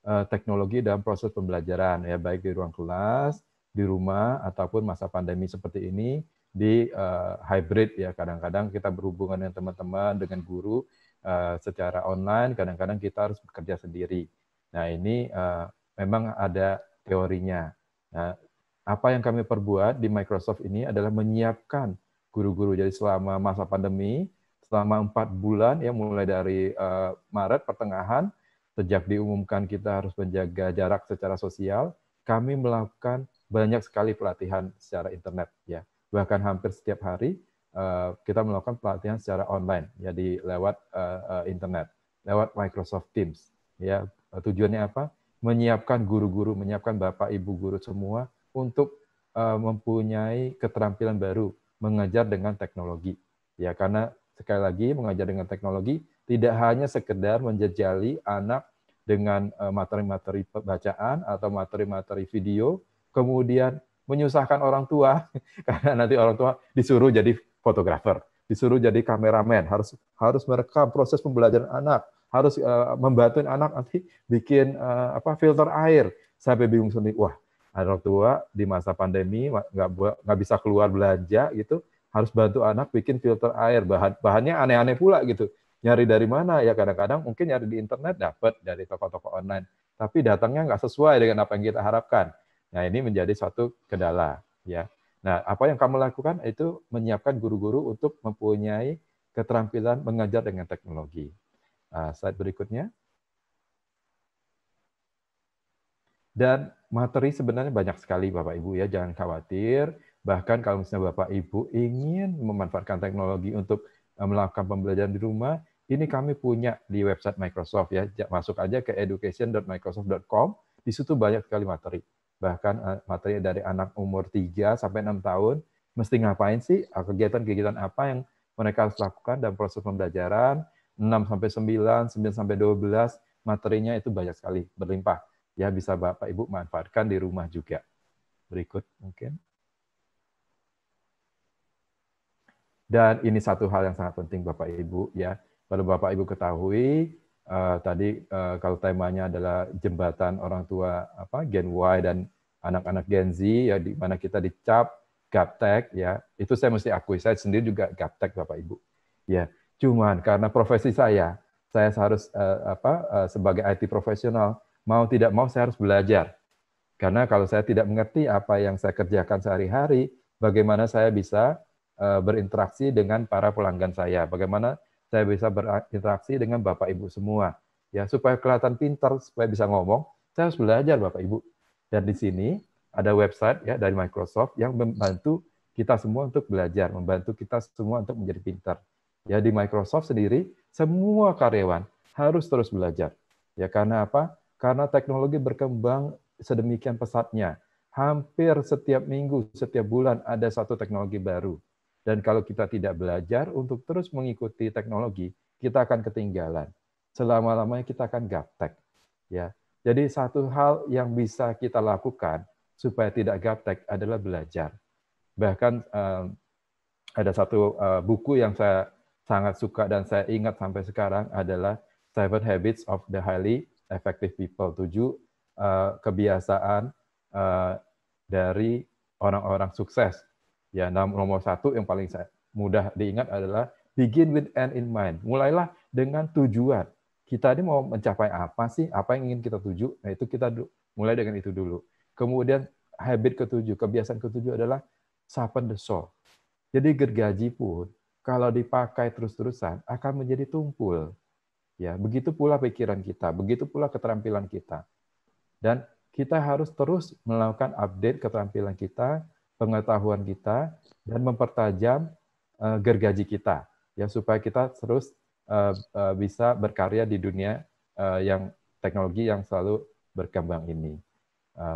uh, teknologi dalam proses pembelajaran ya, baik di ruang kelas, di rumah ataupun masa pandemi seperti ini di uh, hybrid ya kadang-kadang kita berhubungan dengan teman-teman dengan guru uh, secara online kadang-kadang kita harus bekerja sendiri Nah ini uh, memang ada teorinya. Nah, apa yang kami perbuat di Microsoft ini adalah menyiapkan guru-guru. Jadi selama masa pandemi, selama empat bulan ya mulai dari uh, Maret pertengahan sejak diumumkan kita harus menjaga jarak secara sosial, kami melakukan banyak sekali pelatihan secara internet ya. Bahkan hampir setiap hari uh, kita melakukan pelatihan secara online, jadi ya, lewat uh, internet, lewat Microsoft Teams ya Eh, tujuannya apa? Menyiapkan guru-guru, menyiapkan bapak ibu guru semua untuk eh, mempunyai keterampilan baru mengajar dengan teknologi. Ya, karena sekali lagi mengajar dengan teknologi tidak hanya sekedar menjejali anak dengan eh, materi-materi bacaan atau materi-materi video, kemudian menyusahkan orang tua <laughs> karena nanti orang tua disuruh jadi fotografer, disuruh jadi kameramen, harus harus merekam proses pembelajaran anak, harus uh, membantuin anak nanti bikin uh, apa filter air sampai bingung sendiri wah anak tua di masa pandemi nggak nggak bisa keluar belanja gitu harus bantu anak bikin filter air bahan bahannya aneh-aneh pula gitu nyari dari mana ya kadang-kadang mungkin nyari di internet dapat dari toko-toko online tapi datangnya nggak sesuai dengan apa yang kita harapkan nah ini menjadi suatu kendala ya nah apa yang kamu lakukan itu menyiapkan guru-guru untuk mempunyai keterampilan mengajar dengan teknologi saat ah, slide berikutnya. Dan materi sebenarnya banyak sekali Bapak Ibu ya, jangan khawatir. Bahkan kalau misalnya Bapak Ibu ingin memanfaatkan teknologi untuk eh, melakukan pembelajaran di rumah, ini kami punya di website Microsoft ya. Masuk aja ke education.microsoft.com, di situ banyak sekali materi. Bahkan eh, materi dari anak umur 3 sampai 6 tahun, mesti ngapain sih, ah, kegiatan-kegiatan apa yang mereka harus lakukan dalam proses pembelajaran, 6 sampai 9, 9 sampai 12, materinya itu banyak sekali, berlimpah. Ya bisa Bapak Ibu manfaatkan di rumah juga. Berikut mungkin. Dan ini satu hal yang sangat penting Bapak Ibu ya. kalau Bapak Ibu ketahui uh, tadi uh, kalau temanya adalah jembatan orang tua apa Gen Y dan anak-anak Gen Z ya di mana kita dicap gaptek ya. Itu saya mesti akui saya sendiri juga gaptek Bapak Ibu. Ya, Cuman karena profesi saya, saya harus uh, apa uh, sebagai IT profesional mau tidak mau saya harus belajar. Karena kalau saya tidak mengerti apa yang saya kerjakan sehari-hari, bagaimana saya bisa uh, berinteraksi dengan para pelanggan saya, bagaimana saya bisa berinteraksi dengan Bapak Ibu semua. Ya, supaya kelihatan pintar, supaya bisa ngomong, saya harus belajar Bapak Ibu. Dan di sini ada website ya dari Microsoft yang membantu kita semua untuk belajar, membantu kita semua untuk menjadi pintar. Ya di Microsoft sendiri semua karyawan harus terus belajar. Ya karena apa? Karena teknologi berkembang sedemikian pesatnya. Hampir setiap minggu, setiap bulan ada satu teknologi baru. Dan kalau kita tidak belajar untuk terus mengikuti teknologi, kita akan ketinggalan. Selama-lamanya kita akan gaptek. Ya. Jadi satu hal yang bisa kita lakukan supaya tidak gaptek adalah belajar. Bahkan eh, ada satu eh, buku yang saya sangat suka dan saya ingat sampai sekarang adalah Seven Habits of the Highly Effective People. Tujuh uh, kebiasaan uh, dari orang-orang sukses. Ya, nah, nomor satu yang paling saya, mudah diingat adalah begin with end in mind. Mulailah dengan tujuan. Kita ini mau mencapai apa sih? Apa yang ingin kita tuju? Nah, itu kita mulai dengan itu dulu. Kemudian habit ketujuh, kebiasaan ketujuh adalah sharpen the soul. Jadi gergaji pun kalau dipakai terus-terusan akan menjadi tumpul. Ya, begitu pula pikiran kita, begitu pula keterampilan kita. Dan kita harus terus melakukan update keterampilan kita, pengetahuan kita dan mempertajam eh, gergaji kita ya supaya kita terus eh, eh, bisa berkarya di dunia yang teknologi yang selalu berkembang ini.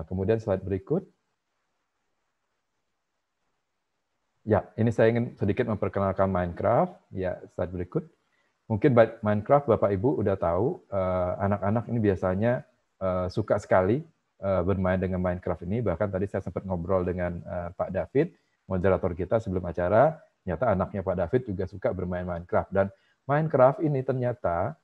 Kemudian slide berikut Ya, ini saya ingin sedikit memperkenalkan Minecraft. Ya, slide berikut. Mungkin Minecraft Bapak Ibu udah tahu, eh, anak-anak ini biasanya eh, suka sekali eh, bermain dengan Minecraft ini. Bahkan tadi saya sempat ngobrol dengan Pak David, moderator kita sebelum acara. Nyata anaknya Pak David juga suka bermain Minecraft. Dan Minecraft ini ternyata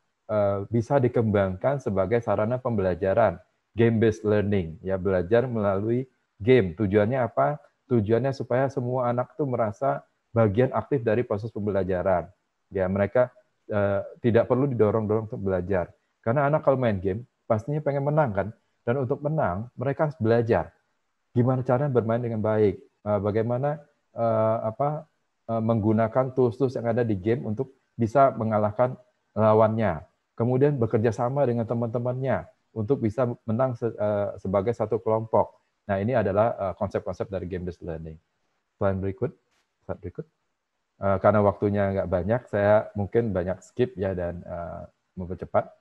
bisa dikembangkan sebagai sarana pembelajaran, game-based learning, ya belajar melalui game. Tujuannya apa? tujuannya supaya semua anak itu merasa bagian aktif dari proses pembelajaran. Ya, mereka uh, tidak perlu didorong-dorong untuk belajar. Karena anak kalau main game pastinya pengen menang kan. Dan untuk menang mereka harus belajar gimana cara bermain dengan baik, eh, bagaimana uh, apa uh, menggunakan tools-tools yang ada di game untuk bisa mengalahkan lawannya. Kemudian bekerja sama dengan teman-temannya untuk bisa menang se, uh, sebagai satu kelompok. Nah, ini adalah eh, konsep-konsep dari game-based learning. Plan berikut. Slide berikut. Uh, karena waktunya nggak banyak, saya mungkin banyak skip ya dan uh, mempercepat.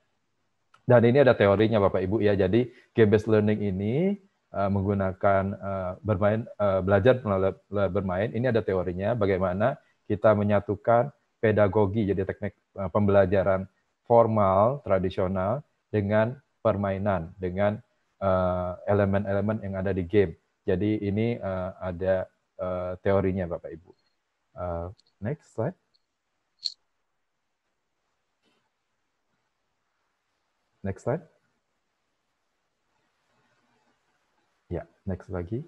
Dan ini ada teorinya Bapak Ibu ya. Jadi game-based learning ini uh, menggunakan uh, bermain uh, belajar melalui bermain. Ini ada teorinya bagaimana kita menyatukan pedagogi jadi teknik uh, pembelajaran formal tradisional dengan permainan dengan Eh, elemen-elemen uh, yang ada di game. Jadi ini uh, ada uh, teorinya Bapak Ibu. Uh, next slide. Next slide. Ya, next lagi.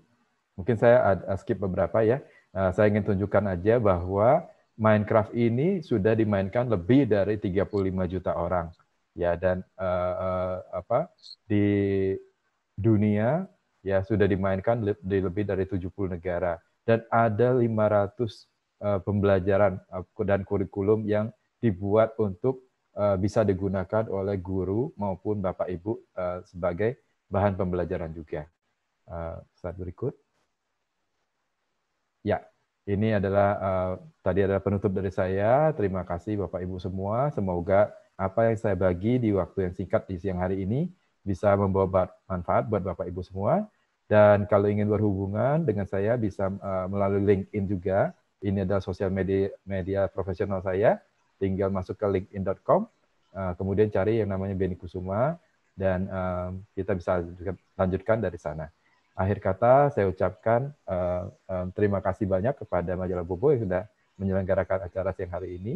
Mungkin saya skip beberapa ya. Uh, saya ingin tunjukkan aja bahwa Minecraft ini sudah dimainkan lebih dari 35 juta orang. Ya dan uh, uh, apa di dunia ya sudah dimainkan di lebih dari 70 negara dan ada 500 uh, eh, pembelajaran eh, dan kurikulum yang dibuat untuk uh, bisa digunakan oleh guru maupun Bapak Ibu uh, sebagai bahan pembelajaran juga. Uh, slide berikut. Ya, ini adalah uh, tadi adalah penutup dari saya. Terima kasih Bapak Ibu semua. Semoga apa yang saya bagi di waktu yang singkat di siang hari ini bisa membawa manfaat buat Bapak Ibu semua. Dan kalau ingin berhubungan dengan saya bisa uh, melalui LinkedIn juga. Ini adalah sosial media media profesional saya. Tinggal masuk ke linkedin.com, uh, eh, kemudian cari yang namanya Beni Kusuma dan um, kita bisa lanjutkan dari sana. Akhir kata saya ucapkan uh, um, terima kasih banyak kepada majalah Bobo yang sudah menyelenggarakan acara siang hari ini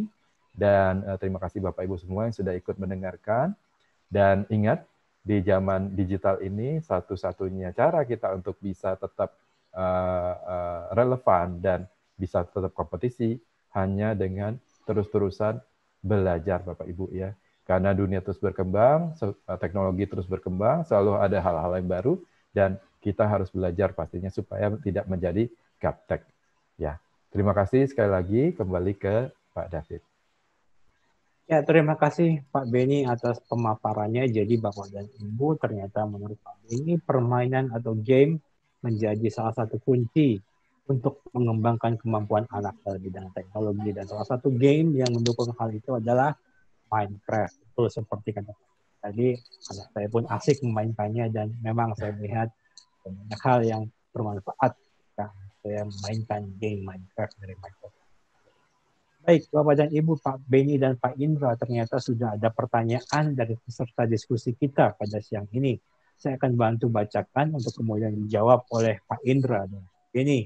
dan uh, terima kasih Bapak Ibu semua yang sudah ikut mendengarkan dan ingat di zaman digital ini satu-satunya cara kita untuk bisa tetap uh, uh, relevan dan bisa tetap kompetisi hanya dengan terus-terusan belajar Bapak Ibu ya. Karena dunia terus berkembang, eh, teknologi terus berkembang, selalu ada hal-hal yang baru dan kita harus belajar pastinya supaya tidak menjadi gaptek. Ya. Terima kasih sekali lagi kembali ke Pak David. Ya, terima kasih Pak Beni atas pemaparannya. Jadi Bapak dan Ibu, ternyata menurut Pak Beni, permainan atau game menjadi salah satu kunci untuk mengembangkan kemampuan anak dalam bidang teknologi. Dan salah satu game yang mendukung hal itu adalah Minecraft. Itu seperti kata tadi, anak saya pun asik memainkannya dan memang saya melihat banyak hal yang bermanfaat saya mainkan game Minecraft dari Minecraft. Baik, Bapak dan Ibu, Pak Beni dan Pak Indra, ternyata sudah ada pertanyaan dari peserta diskusi kita pada siang ini. Saya akan bantu bacakan untuk kemudian dijawab oleh Pak Indra. Ini,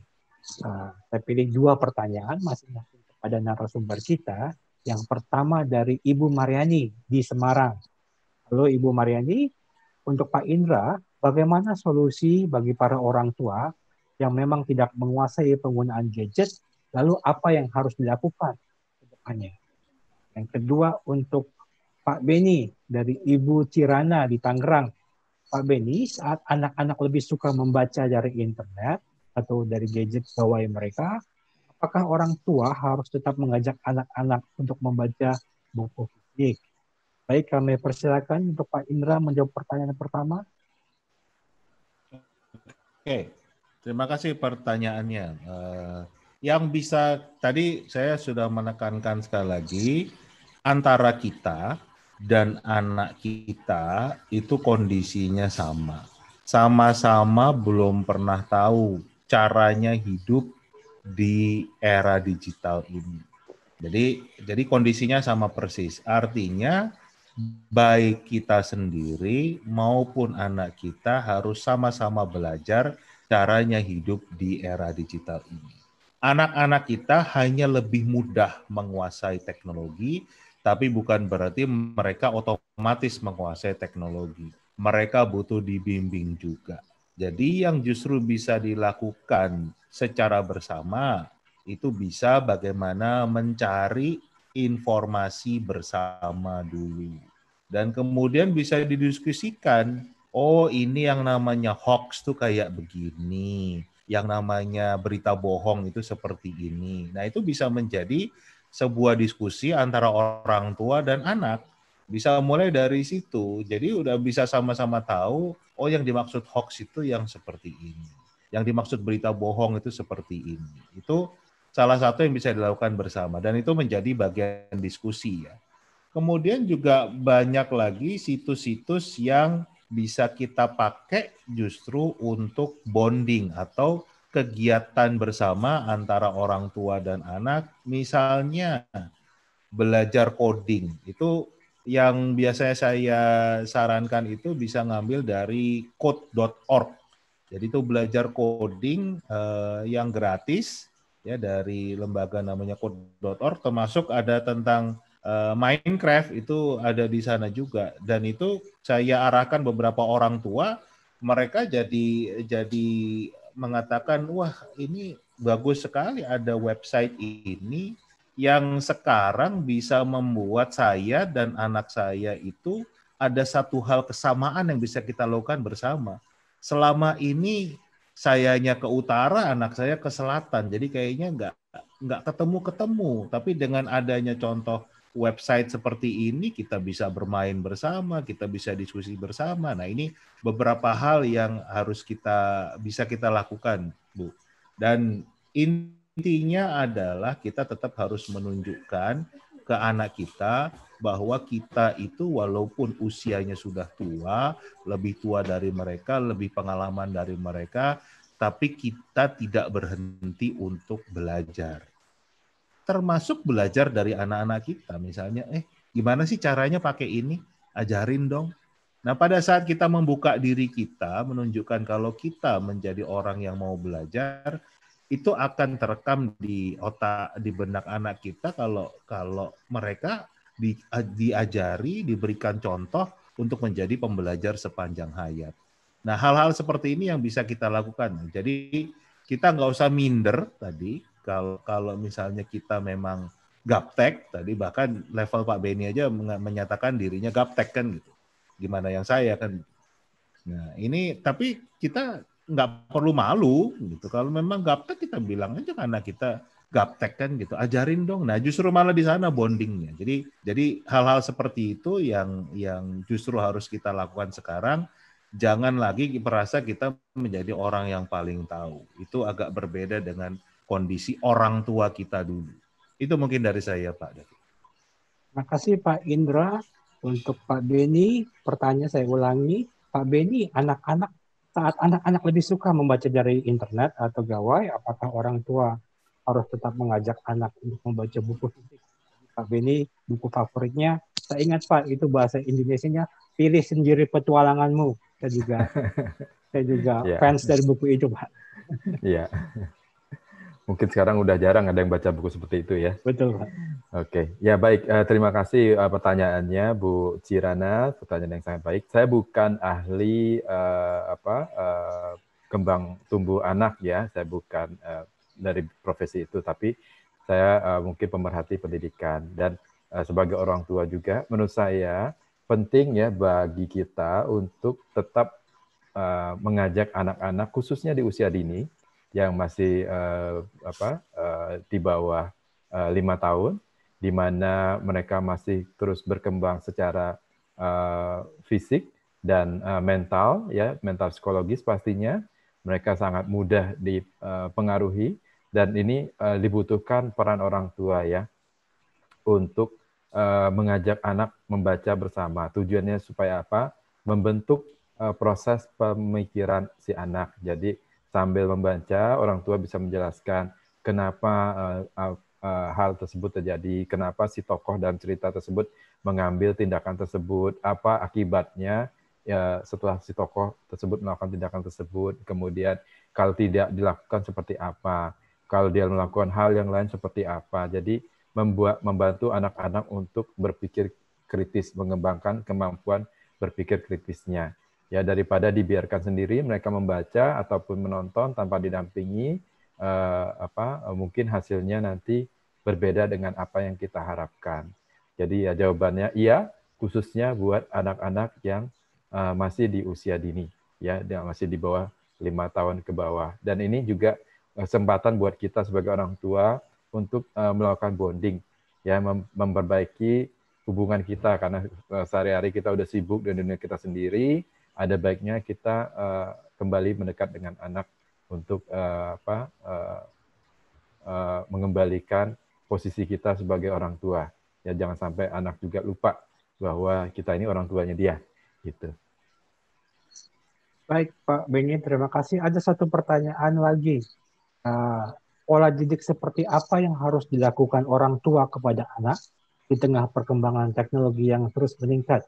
ah, saya pilih dua pertanyaan masing-masing kepada narasumber kita. Yang pertama dari Ibu Mariani di Semarang. Halo Ibu Mariani, untuk Pak Indra, bagaimana solusi bagi para orang tua yang memang tidak menguasai penggunaan gadget, lalu apa yang harus dilakukan melakukannya. Yang kedua untuk Pak Beni dari Ibu Cirana di Tangerang. Pak Beni saat anak-anak lebih suka membaca dari internet atau dari gadget gawai mereka, apakah orang tua harus tetap mengajak anak-anak untuk membaca buku fisik? Baik, kami persilakan untuk Pak Indra menjawab pertanyaan pertama. Oke, terima kasih pertanyaannya. Uh, yang bisa tadi saya sudah menekankan sekali lagi antara kita dan anak kita itu kondisinya sama. Sama-sama belum pernah tahu caranya hidup di era digital ini. Jadi jadi kondisinya sama persis. Artinya baik kita sendiri maupun anak kita harus sama-sama belajar caranya hidup di era digital ini anak-anak kita hanya lebih mudah menguasai teknologi, tapi bukan berarti mereka otomatis menguasai teknologi. Mereka butuh dibimbing juga. Jadi yang justru bisa dilakukan secara bersama itu bisa bagaimana mencari informasi bersama dulu. Dan kemudian bisa didiskusikan, oh ini yang namanya hoax tuh kayak begini yang namanya berita bohong itu seperti ini. Nah, itu bisa menjadi sebuah diskusi antara orang tua dan anak. Bisa mulai dari situ. Jadi udah bisa sama-sama tahu, oh yang dimaksud hoax itu yang seperti ini. Yang dimaksud berita bohong itu seperti ini. Itu salah satu yang bisa dilakukan bersama dan itu menjadi bagian diskusi ya. Kemudian juga banyak lagi situs-situs yang bisa kita pakai justru untuk bonding atau kegiatan bersama antara orang tua dan anak, misalnya belajar coding. Itu yang biasanya saya sarankan itu bisa ngambil dari code.org. Jadi itu belajar coding eh, yang gratis ya dari lembaga namanya code.org termasuk ada tentang Eh, Minecraft itu ada di sana juga dan itu saya arahkan beberapa orang tua mereka jadi jadi mengatakan wah ini bagus sekali ada website ini yang sekarang bisa membuat saya dan anak saya itu ada satu hal kesamaan yang bisa kita lakukan bersama. Selama ini sayanya ke utara, anak saya ke selatan. Jadi kayaknya nggak nggak ketemu ketemu. Tapi dengan adanya contoh website seperti ini kita bisa bermain bersama, kita bisa diskusi bersama. Nah, ini beberapa hal yang harus kita bisa kita lakukan, Bu. Dan intinya adalah kita tetap harus menunjukkan ke anak kita bahwa kita itu walaupun usianya sudah tua, lebih tua dari mereka, lebih pengalaman dari mereka, tapi kita tidak berhenti untuk belajar termasuk belajar dari anak-anak kita. Misalnya, eh gimana sih caranya pakai ini? Ajarin dong. Nah pada saat kita membuka diri kita, menunjukkan kalau kita menjadi orang yang mau belajar, itu akan terekam di otak, di benak anak kita kalau kalau mereka di, diajari, diberikan contoh untuk menjadi pembelajar sepanjang hayat. Nah hal-hal seperti ini yang bisa kita lakukan. Jadi kita nggak usah minder tadi, kalau kalau misalnya kita memang gaptek tadi bahkan level Pak Beni aja menyatakan dirinya gaptek kan gitu. Gimana yang saya kan. Gitu. Nah, ini tapi kita nggak perlu malu gitu. Kalau memang gaptek kita bilang aja karena kita gaptek kan gitu. Ajarin dong. Nah, justru malah di sana bondingnya. Jadi jadi hal-hal seperti itu yang yang justru harus kita lakukan sekarang. Jangan lagi merasa kita menjadi orang yang paling tahu. Itu agak berbeda dengan kondisi orang tua kita dulu. Itu mungkin dari saya, Pak. Terima kasih Pak Indra. Untuk Pak Beni, pertanyaan saya ulangi. Pak Beni, anak-anak saat anak-anak lebih suka membaca dari internet atau gawai, apakah orang tua harus tetap mengajak anak untuk membaca buku fisik? Pak Beni, buku favoritnya, saya ingat Pak, itu bahasa Indonesia-nya pilih sendiri petualanganmu. Saya juga <laughs> saya juga yeah. fans dari buku itu, Pak. Iya. yeah mungkin sekarang udah jarang ada yang baca buku seperti itu ya. Betul. Pak. Oke, ya baik. Eh, terima kasih eh, pertanyaannya Bu Cirana, pertanyaan yang sangat baik. Saya bukan ahli uh, apa uh, kembang tumbuh anak ya, saya bukan uh, dari profesi itu, tapi saya uh, mungkin pemerhati pendidikan dan uh, sebagai orang tua juga, menurut saya penting ya bagi kita untuk tetap uh, mengajak anak-anak khususnya di usia dini yang masih uh, apa, uh, di bawah eh, lima tahun, di mana mereka masih terus berkembang secara uh, fisik dan uh, mental, ya mental psikologis pastinya. Mereka sangat mudah dipengaruhi dan ini uh, dibutuhkan peran orang tua ya untuk uh, mengajak anak membaca bersama. Tujuannya supaya apa? Membentuk uh, proses pemikiran si anak. Jadi Sambil membaca, orang tua bisa menjelaskan kenapa uh, uh, hal tersebut terjadi, kenapa si tokoh dalam cerita tersebut mengambil tindakan tersebut, apa akibatnya ya, setelah si tokoh tersebut melakukan tindakan tersebut, kemudian kalau tidak dilakukan seperti apa, kalau dia melakukan hal yang lain seperti apa. Jadi membuat membantu anak-anak untuk berpikir kritis, mengembangkan kemampuan berpikir kritisnya ya daripada dibiarkan sendiri mereka membaca ataupun menonton tanpa didampingi eh, apa eh, mungkin hasilnya nanti berbeda dengan apa yang kita harapkan. Jadi ya jawabannya iya khususnya buat anak-anak yang uh, masih di usia dini ya yang masih di bawah lima tahun ke bawah dan ini juga kesempatan buat kita sebagai orang tua untuk uh, melakukan bonding ya mem memperbaiki hubungan kita karena sehari-hari kita udah sibuk dengan dunia kita sendiri ada baiknya kita uh, kembali mendekat dengan anak untuk uh, apa, uh, uh, mengembalikan posisi kita sebagai orang tua. Ya jangan sampai anak juga lupa bahwa kita ini orang tuanya dia. Gitu. Baik Pak Beni terima kasih. Ada satu pertanyaan lagi. Uh, pola didik seperti apa yang harus dilakukan orang tua kepada anak di tengah perkembangan teknologi yang terus meningkat?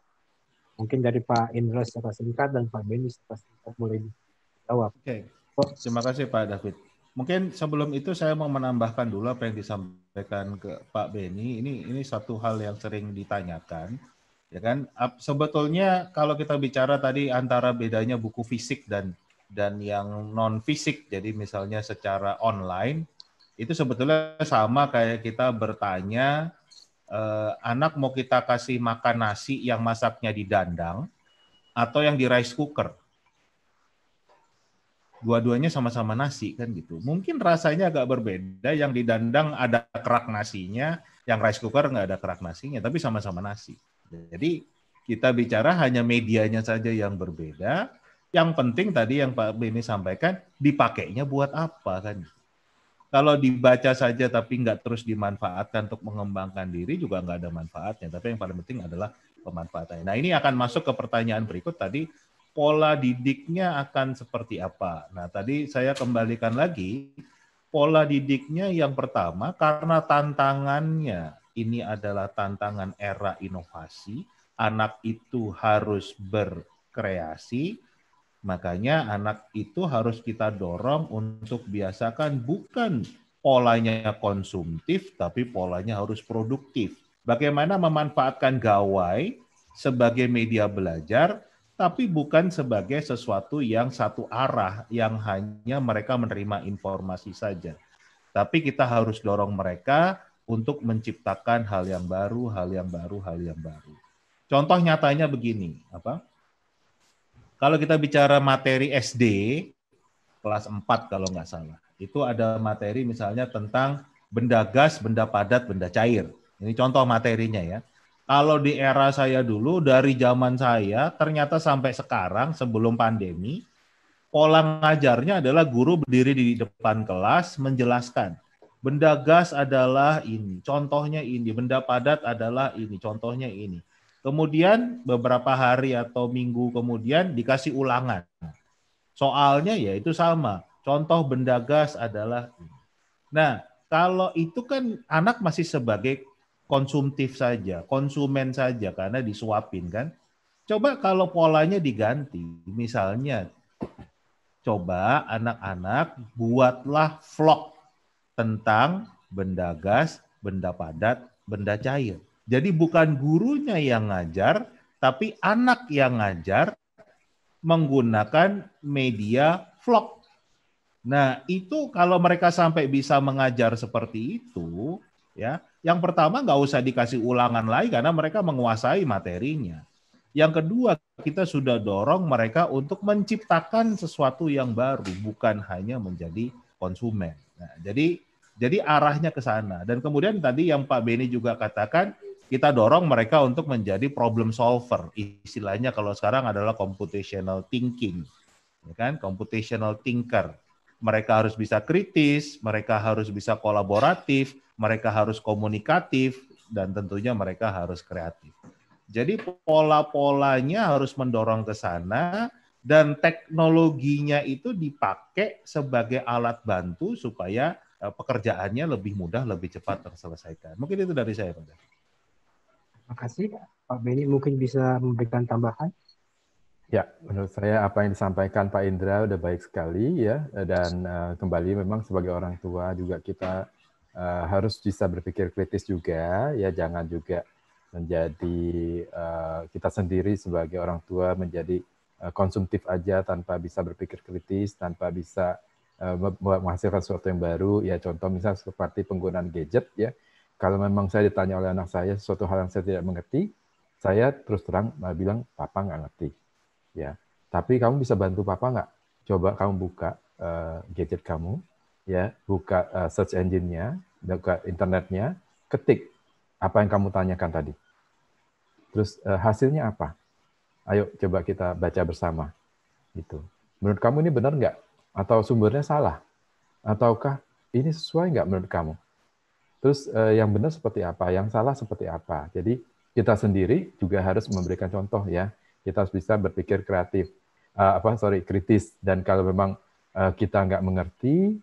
Mungkin dari Pak Indra secara singkat dan Pak Benny secara singkat boleh dijawab. Oke. Okay. Oh. Terima kasih Pak David. Mungkin sebelum itu saya mau menambahkan dulu apa yang disampaikan ke Pak Benny. Ini ini satu hal yang sering ditanyakan, ya kan? Sebetulnya kalau kita bicara tadi antara bedanya buku fisik dan dan yang non fisik, jadi misalnya secara online itu sebetulnya sama kayak kita bertanya eh, anak mau kita kasih makan nasi yang masaknya di dandang atau yang di rice cooker. Dua-duanya sama-sama nasi kan gitu. Mungkin rasanya agak berbeda. Yang di dandang ada kerak nasinya, yang rice cooker nggak ada kerak nasinya, tapi sama-sama nasi. Jadi kita bicara hanya medianya saja yang berbeda. Yang penting tadi yang Pak Beni sampaikan, dipakainya buat apa kan? Gitu kalau dibaca saja tapi nggak terus dimanfaatkan untuk mengembangkan diri juga nggak ada manfaatnya. Tapi yang paling penting adalah pemanfaatannya. Nah ini akan masuk ke pertanyaan berikut tadi pola didiknya akan seperti apa. Nah tadi saya kembalikan lagi pola didiknya yang pertama karena tantangannya ini adalah tantangan era inovasi. Anak itu harus berkreasi, Makanya anak itu harus kita dorong untuk biasakan bukan polanya konsumtif, tapi polanya harus produktif. Bagaimana memanfaatkan gawai sebagai media belajar, tapi bukan sebagai sesuatu yang satu arah, yang hanya mereka menerima informasi saja. Tapi kita harus dorong mereka untuk menciptakan hal yang baru, hal yang baru, hal yang baru. Contoh nyatanya begini, apa? Kalau kita bicara materi SD, kelas 4 kalau nggak salah, itu ada materi misalnya tentang benda gas, benda padat, benda cair. Ini contoh materinya ya. Kalau di era saya dulu, dari zaman saya, ternyata sampai sekarang sebelum pandemi, pola ngajarnya adalah guru berdiri di depan kelas menjelaskan. Benda gas adalah ini, contohnya ini. Benda padat adalah ini, contohnya ini Kemudian beberapa hari atau minggu kemudian dikasih ulangan. Soalnya ya itu sama. Contoh benda gas adalah Nah, kalau itu kan anak masih sebagai konsumtif saja, konsumen saja karena disuapin kan. Coba kalau polanya diganti, misalnya coba anak-anak buatlah vlog tentang benda gas, benda padat, benda cair jadi bukan gurunya yang ngajar, tapi anak yang ngajar menggunakan media vlog. Nah, itu kalau mereka sampai bisa mengajar seperti itu, ya, yang pertama nggak usah dikasih ulangan lagi karena mereka menguasai materinya. Yang kedua, kita sudah dorong mereka untuk menciptakan sesuatu yang baru, bukan hanya menjadi konsumen. Nah, jadi jadi arahnya ke sana. Dan kemudian tadi yang Pak Beni juga katakan, kita dorong mereka untuk menjadi problem solver. Istilahnya kalau sekarang adalah computational thinking. Ya kan? Computational thinker. Mereka harus bisa kritis, mereka harus bisa kolaboratif, mereka harus komunikatif, dan tentunya mereka harus kreatif. Jadi pola-polanya harus mendorong ke sana dan teknologinya itu dipakai sebagai alat bantu supaya eh, pekerjaannya lebih mudah, lebih cepat terselesaikan. Mungkin itu dari saya, Pak. Terima kasih. Pak Benny mungkin bisa memberikan tambahan. Ya, menurut saya apa yang disampaikan Pak Indra sudah baik sekali ya. Dan uh, kembali memang sebagai orang tua juga kita uh, harus bisa berpikir kritis juga ya. Jangan juga menjadi uh, kita sendiri sebagai orang tua menjadi uh, konsumtif aja tanpa bisa berpikir kritis, tanpa bisa uh, menghasilkan sesuatu yang baru. Ya contoh misalnya seperti penggunaan gadget ya kalau memang saya ditanya oleh anak saya suatu hal yang saya tidak mengerti, saya terus terang eh, bilang papa nggak ngerti, ya. Tapi kamu bisa bantu papa nggak? Coba kamu buka uh, gadget kamu, ya, buka uh, search engine-nya, buka internetnya, ketik apa yang kamu tanyakan tadi. Terus uh, hasilnya apa? Ayo coba kita baca bersama, gitu. Menurut kamu ini benar nggak? Atau sumbernya salah? Ataukah ini sesuai nggak menurut kamu? Terus eh, yang benar seperti apa, yang salah seperti apa. Jadi kita sendiri juga harus memberikan contoh ya. Kita harus bisa berpikir kreatif, uh, apa sorry kritis. Dan kalau memang uh, kita nggak mengerti,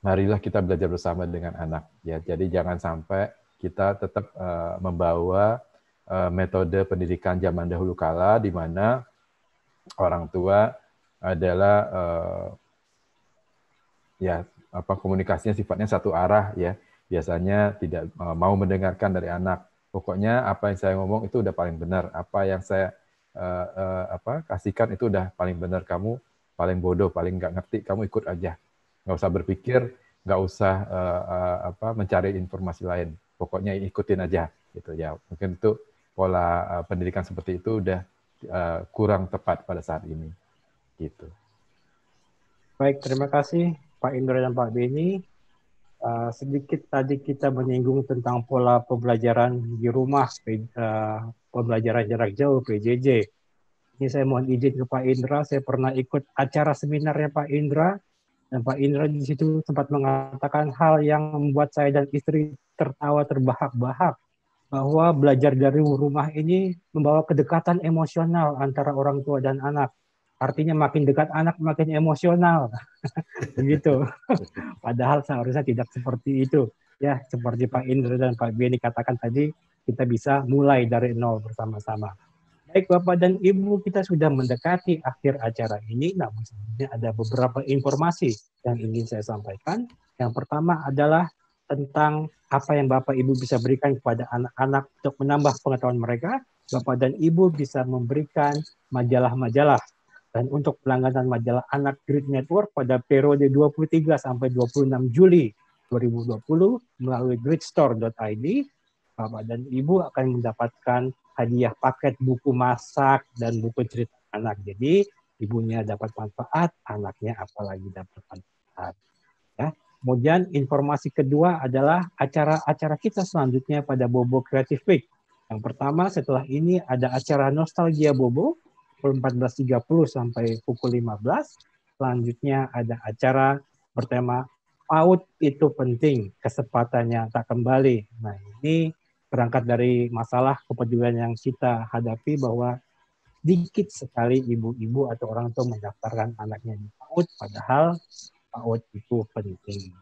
marilah kita belajar bersama dengan anak. Ya, jadi jangan sampai kita tetap uh, membawa uh, metode pendidikan zaman dahulu kala di mana orang tua adalah uh, ya apa komunikasinya sifatnya satu arah ya biasanya tidak e, mau mendengarkan dari anak. Pokoknya apa yang saya ngomong itu udah paling benar, apa yang saya uh, uh, apa kasihkan itu udah paling benar kamu paling bodoh, paling nggak ngerti, kamu ikut aja. Nggak usah berpikir, nggak usah uh, uh, apa mencari informasi lain. Pokoknya ikutin aja gitu ya. Mungkin itu pola uh, pendidikan seperti itu udah uh, kurang tepat pada saat ini. Gitu. Baik, terima kasih Pak Indra dan Pak Beni. Eh, sedikit tadi kita menyinggung tentang pola pembelajaran di rumah, eh, pembelajaran jarak jauh PJJ. Ini saya mohon izin ke Pak Indra, saya pernah ikut acara seminarnya Pak Indra, dan Pak Indra di situ sempat mengatakan hal yang membuat saya dan istri tertawa terbahak-bahak bahwa belajar dari rumah ini membawa kedekatan emosional antara orang tua dan anak artinya makin dekat anak makin emosional <laughs> begitu <laughs> padahal seharusnya tidak seperti itu ya seperti Pak Indra dan Pak Beni katakan tadi kita bisa mulai dari nol bersama-sama baik Bapak dan Ibu kita sudah mendekati akhir acara ini namun sebenarnya ada beberapa informasi yang ingin saya sampaikan yang pertama adalah tentang apa yang Bapak Ibu bisa berikan kepada anak-anak untuk menambah pengetahuan mereka Bapak dan Ibu bisa memberikan majalah-majalah dan untuk pelangganan majalah Anak Grid Network pada periode 23 sampai 26 Juli 2020 melalui gridstore.id, Bapak dan Ibu akan mendapatkan hadiah paket buku masak dan buku cerita anak. Jadi ibunya dapat manfaat, anaknya apalagi dapat manfaat. Ya. Kemudian informasi kedua adalah acara-acara kita selanjutnya pada Bobo Creative Week. Yang pertama setelah ini ada acara Nostalgia Bobo pukul 14.30 sampai pukul 15. Selanjutnya ada acara bertema PAUD itu penting, kesempatannya tak kembali. Nah, ini berangkat dari masalah kepedulian yang kita hadapi bahwa dikit sekali ibu-ibu atau orang tua mendaftarkan anaknya di PAUD, padahal PAUD itu penting.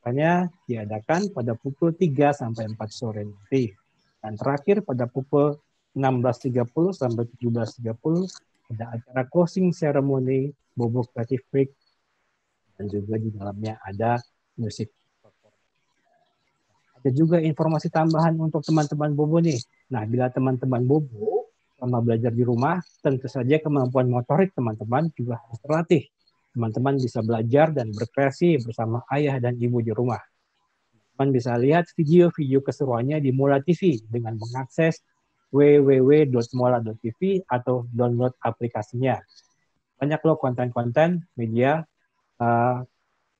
Makanya diadakan pada pukul 3 sampai 4 sore nanti. Dan terakhir pada pukul 16.30 sampai 17.30 ada acara closing ceremony, bobo kreatif break, dan juga di dalamnya ada musik. Ada juga informasi tambahan untuk teman-teman bobo nih. Nah, bila teman-teman bobo sama belajar di rumah, tentu saja kemampuan motorik teman-teman juga harus terlatih. Teman-teman bisa belajar dan berkreasi bersama ayah dan ibu di rumah. Teman bisa lihat video-video keseruannya di Mula TV dengan mengakses www.mola.tv atau download aplikasinya. Banyak loh konten-konten media, uh,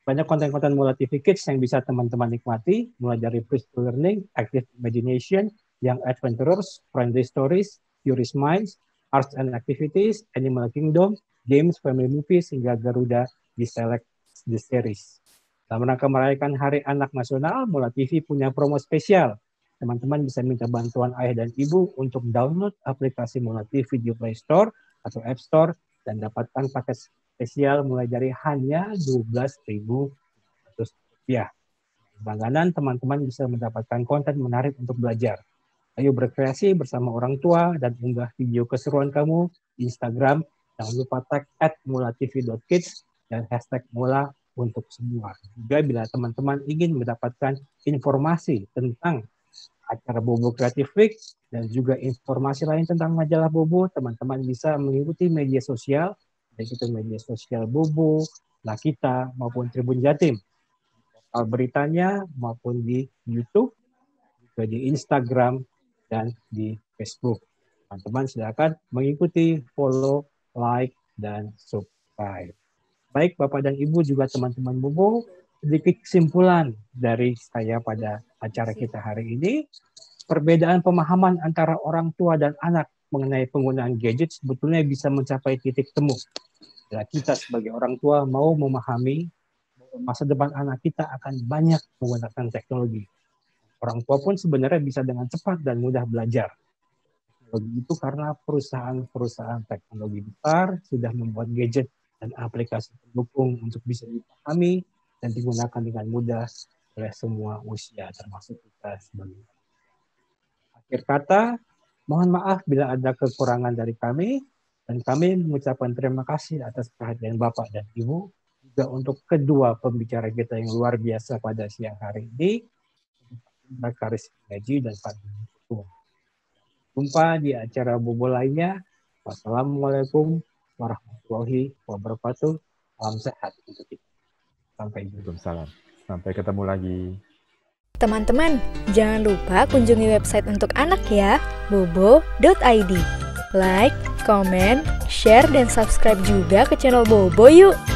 banyak konten-konten Mola TV Kids yang bisa teman-teman nikmati, mulai dari free learning, active imagination, yang adventurers, friendly stories, curious minds, arts and activities, animal kingdom, games, family movies, hingga Garuda di select the series. Dalam rangka merayakan Hari Anak Nasional, Mola TV punya promo spesial teman-teman bisa minta bantuan ayah dan ibu untuk download aplikasi TV Video Play Store atau App Store dan dapatkan paket spesial mulai dari hanya Rp12.100. Ya, Bangganan teman-teman bisa mendapatkan konten menarik untuk belajar. Ayo berkreasi bersama orang tua dan unggah video keseruan kamu di Instagram. Jangan lupa tag at mulatv.kids dan hashtag mula untuk semua. Juga bila teman-teman ingin mendapatkan informasi tentang acara Bobo Creative Week, dan juga informasi lain tentang majalah Bobo, teman-teman bisa mengikuti media sosial, baik itu media sosial Bobo, Lakita, maupun Tribun Jatim. Soal beritanya maupun di YouTube, juga di Instagram, dan di Facebook. Teman-teman silakan mengikuti, follow, like, dan subscribe. Baik Bapak dan Ibu juga teman-teman Bobo, sedikit kesimpulan dari saya pada acara kita hari ini. Perbedaan pemahaman antara orang tua dan anak mengenai penggunaan gadget sebetulnya bisa mencapai titik temu. Bila ya, kita sebagai orang tua mau memahami masa depan anak kita akan banyak menggunakan teknologi. Orang tua pun sebenarnya bisa dengan cepat dan mudah belajar. Teknologi itu karena perusahaan-perusahaan teknologi besar sudah membuat gadget dan aplikasi pendukung untuk bisa dipahami dan digunakan dengan mudah oleh semua usia, termasuk kita sebagai Akhir kata, mohon maaf bila ada kekurangan dari kami, dan kami mengucapkan terima kasih atas perhatian Bapak dan Ibu, juga untuk kedua pembicara kita yang luar biasa pada siang hari ini, Karis Ngaji dan Pak Jumpa di acara Bobo lainnya. Wassalamualaikum warahmatullahi wabarakatuh. Salam sehat untuk kita. Sampai jumpa. Salam. Sampai ketemu lagi. Teman-teman, jangan lupa kunjungi website untuk anak ya, bobo.id. Like, comment, share, dan subscribe juga ke channel Bobo yuk!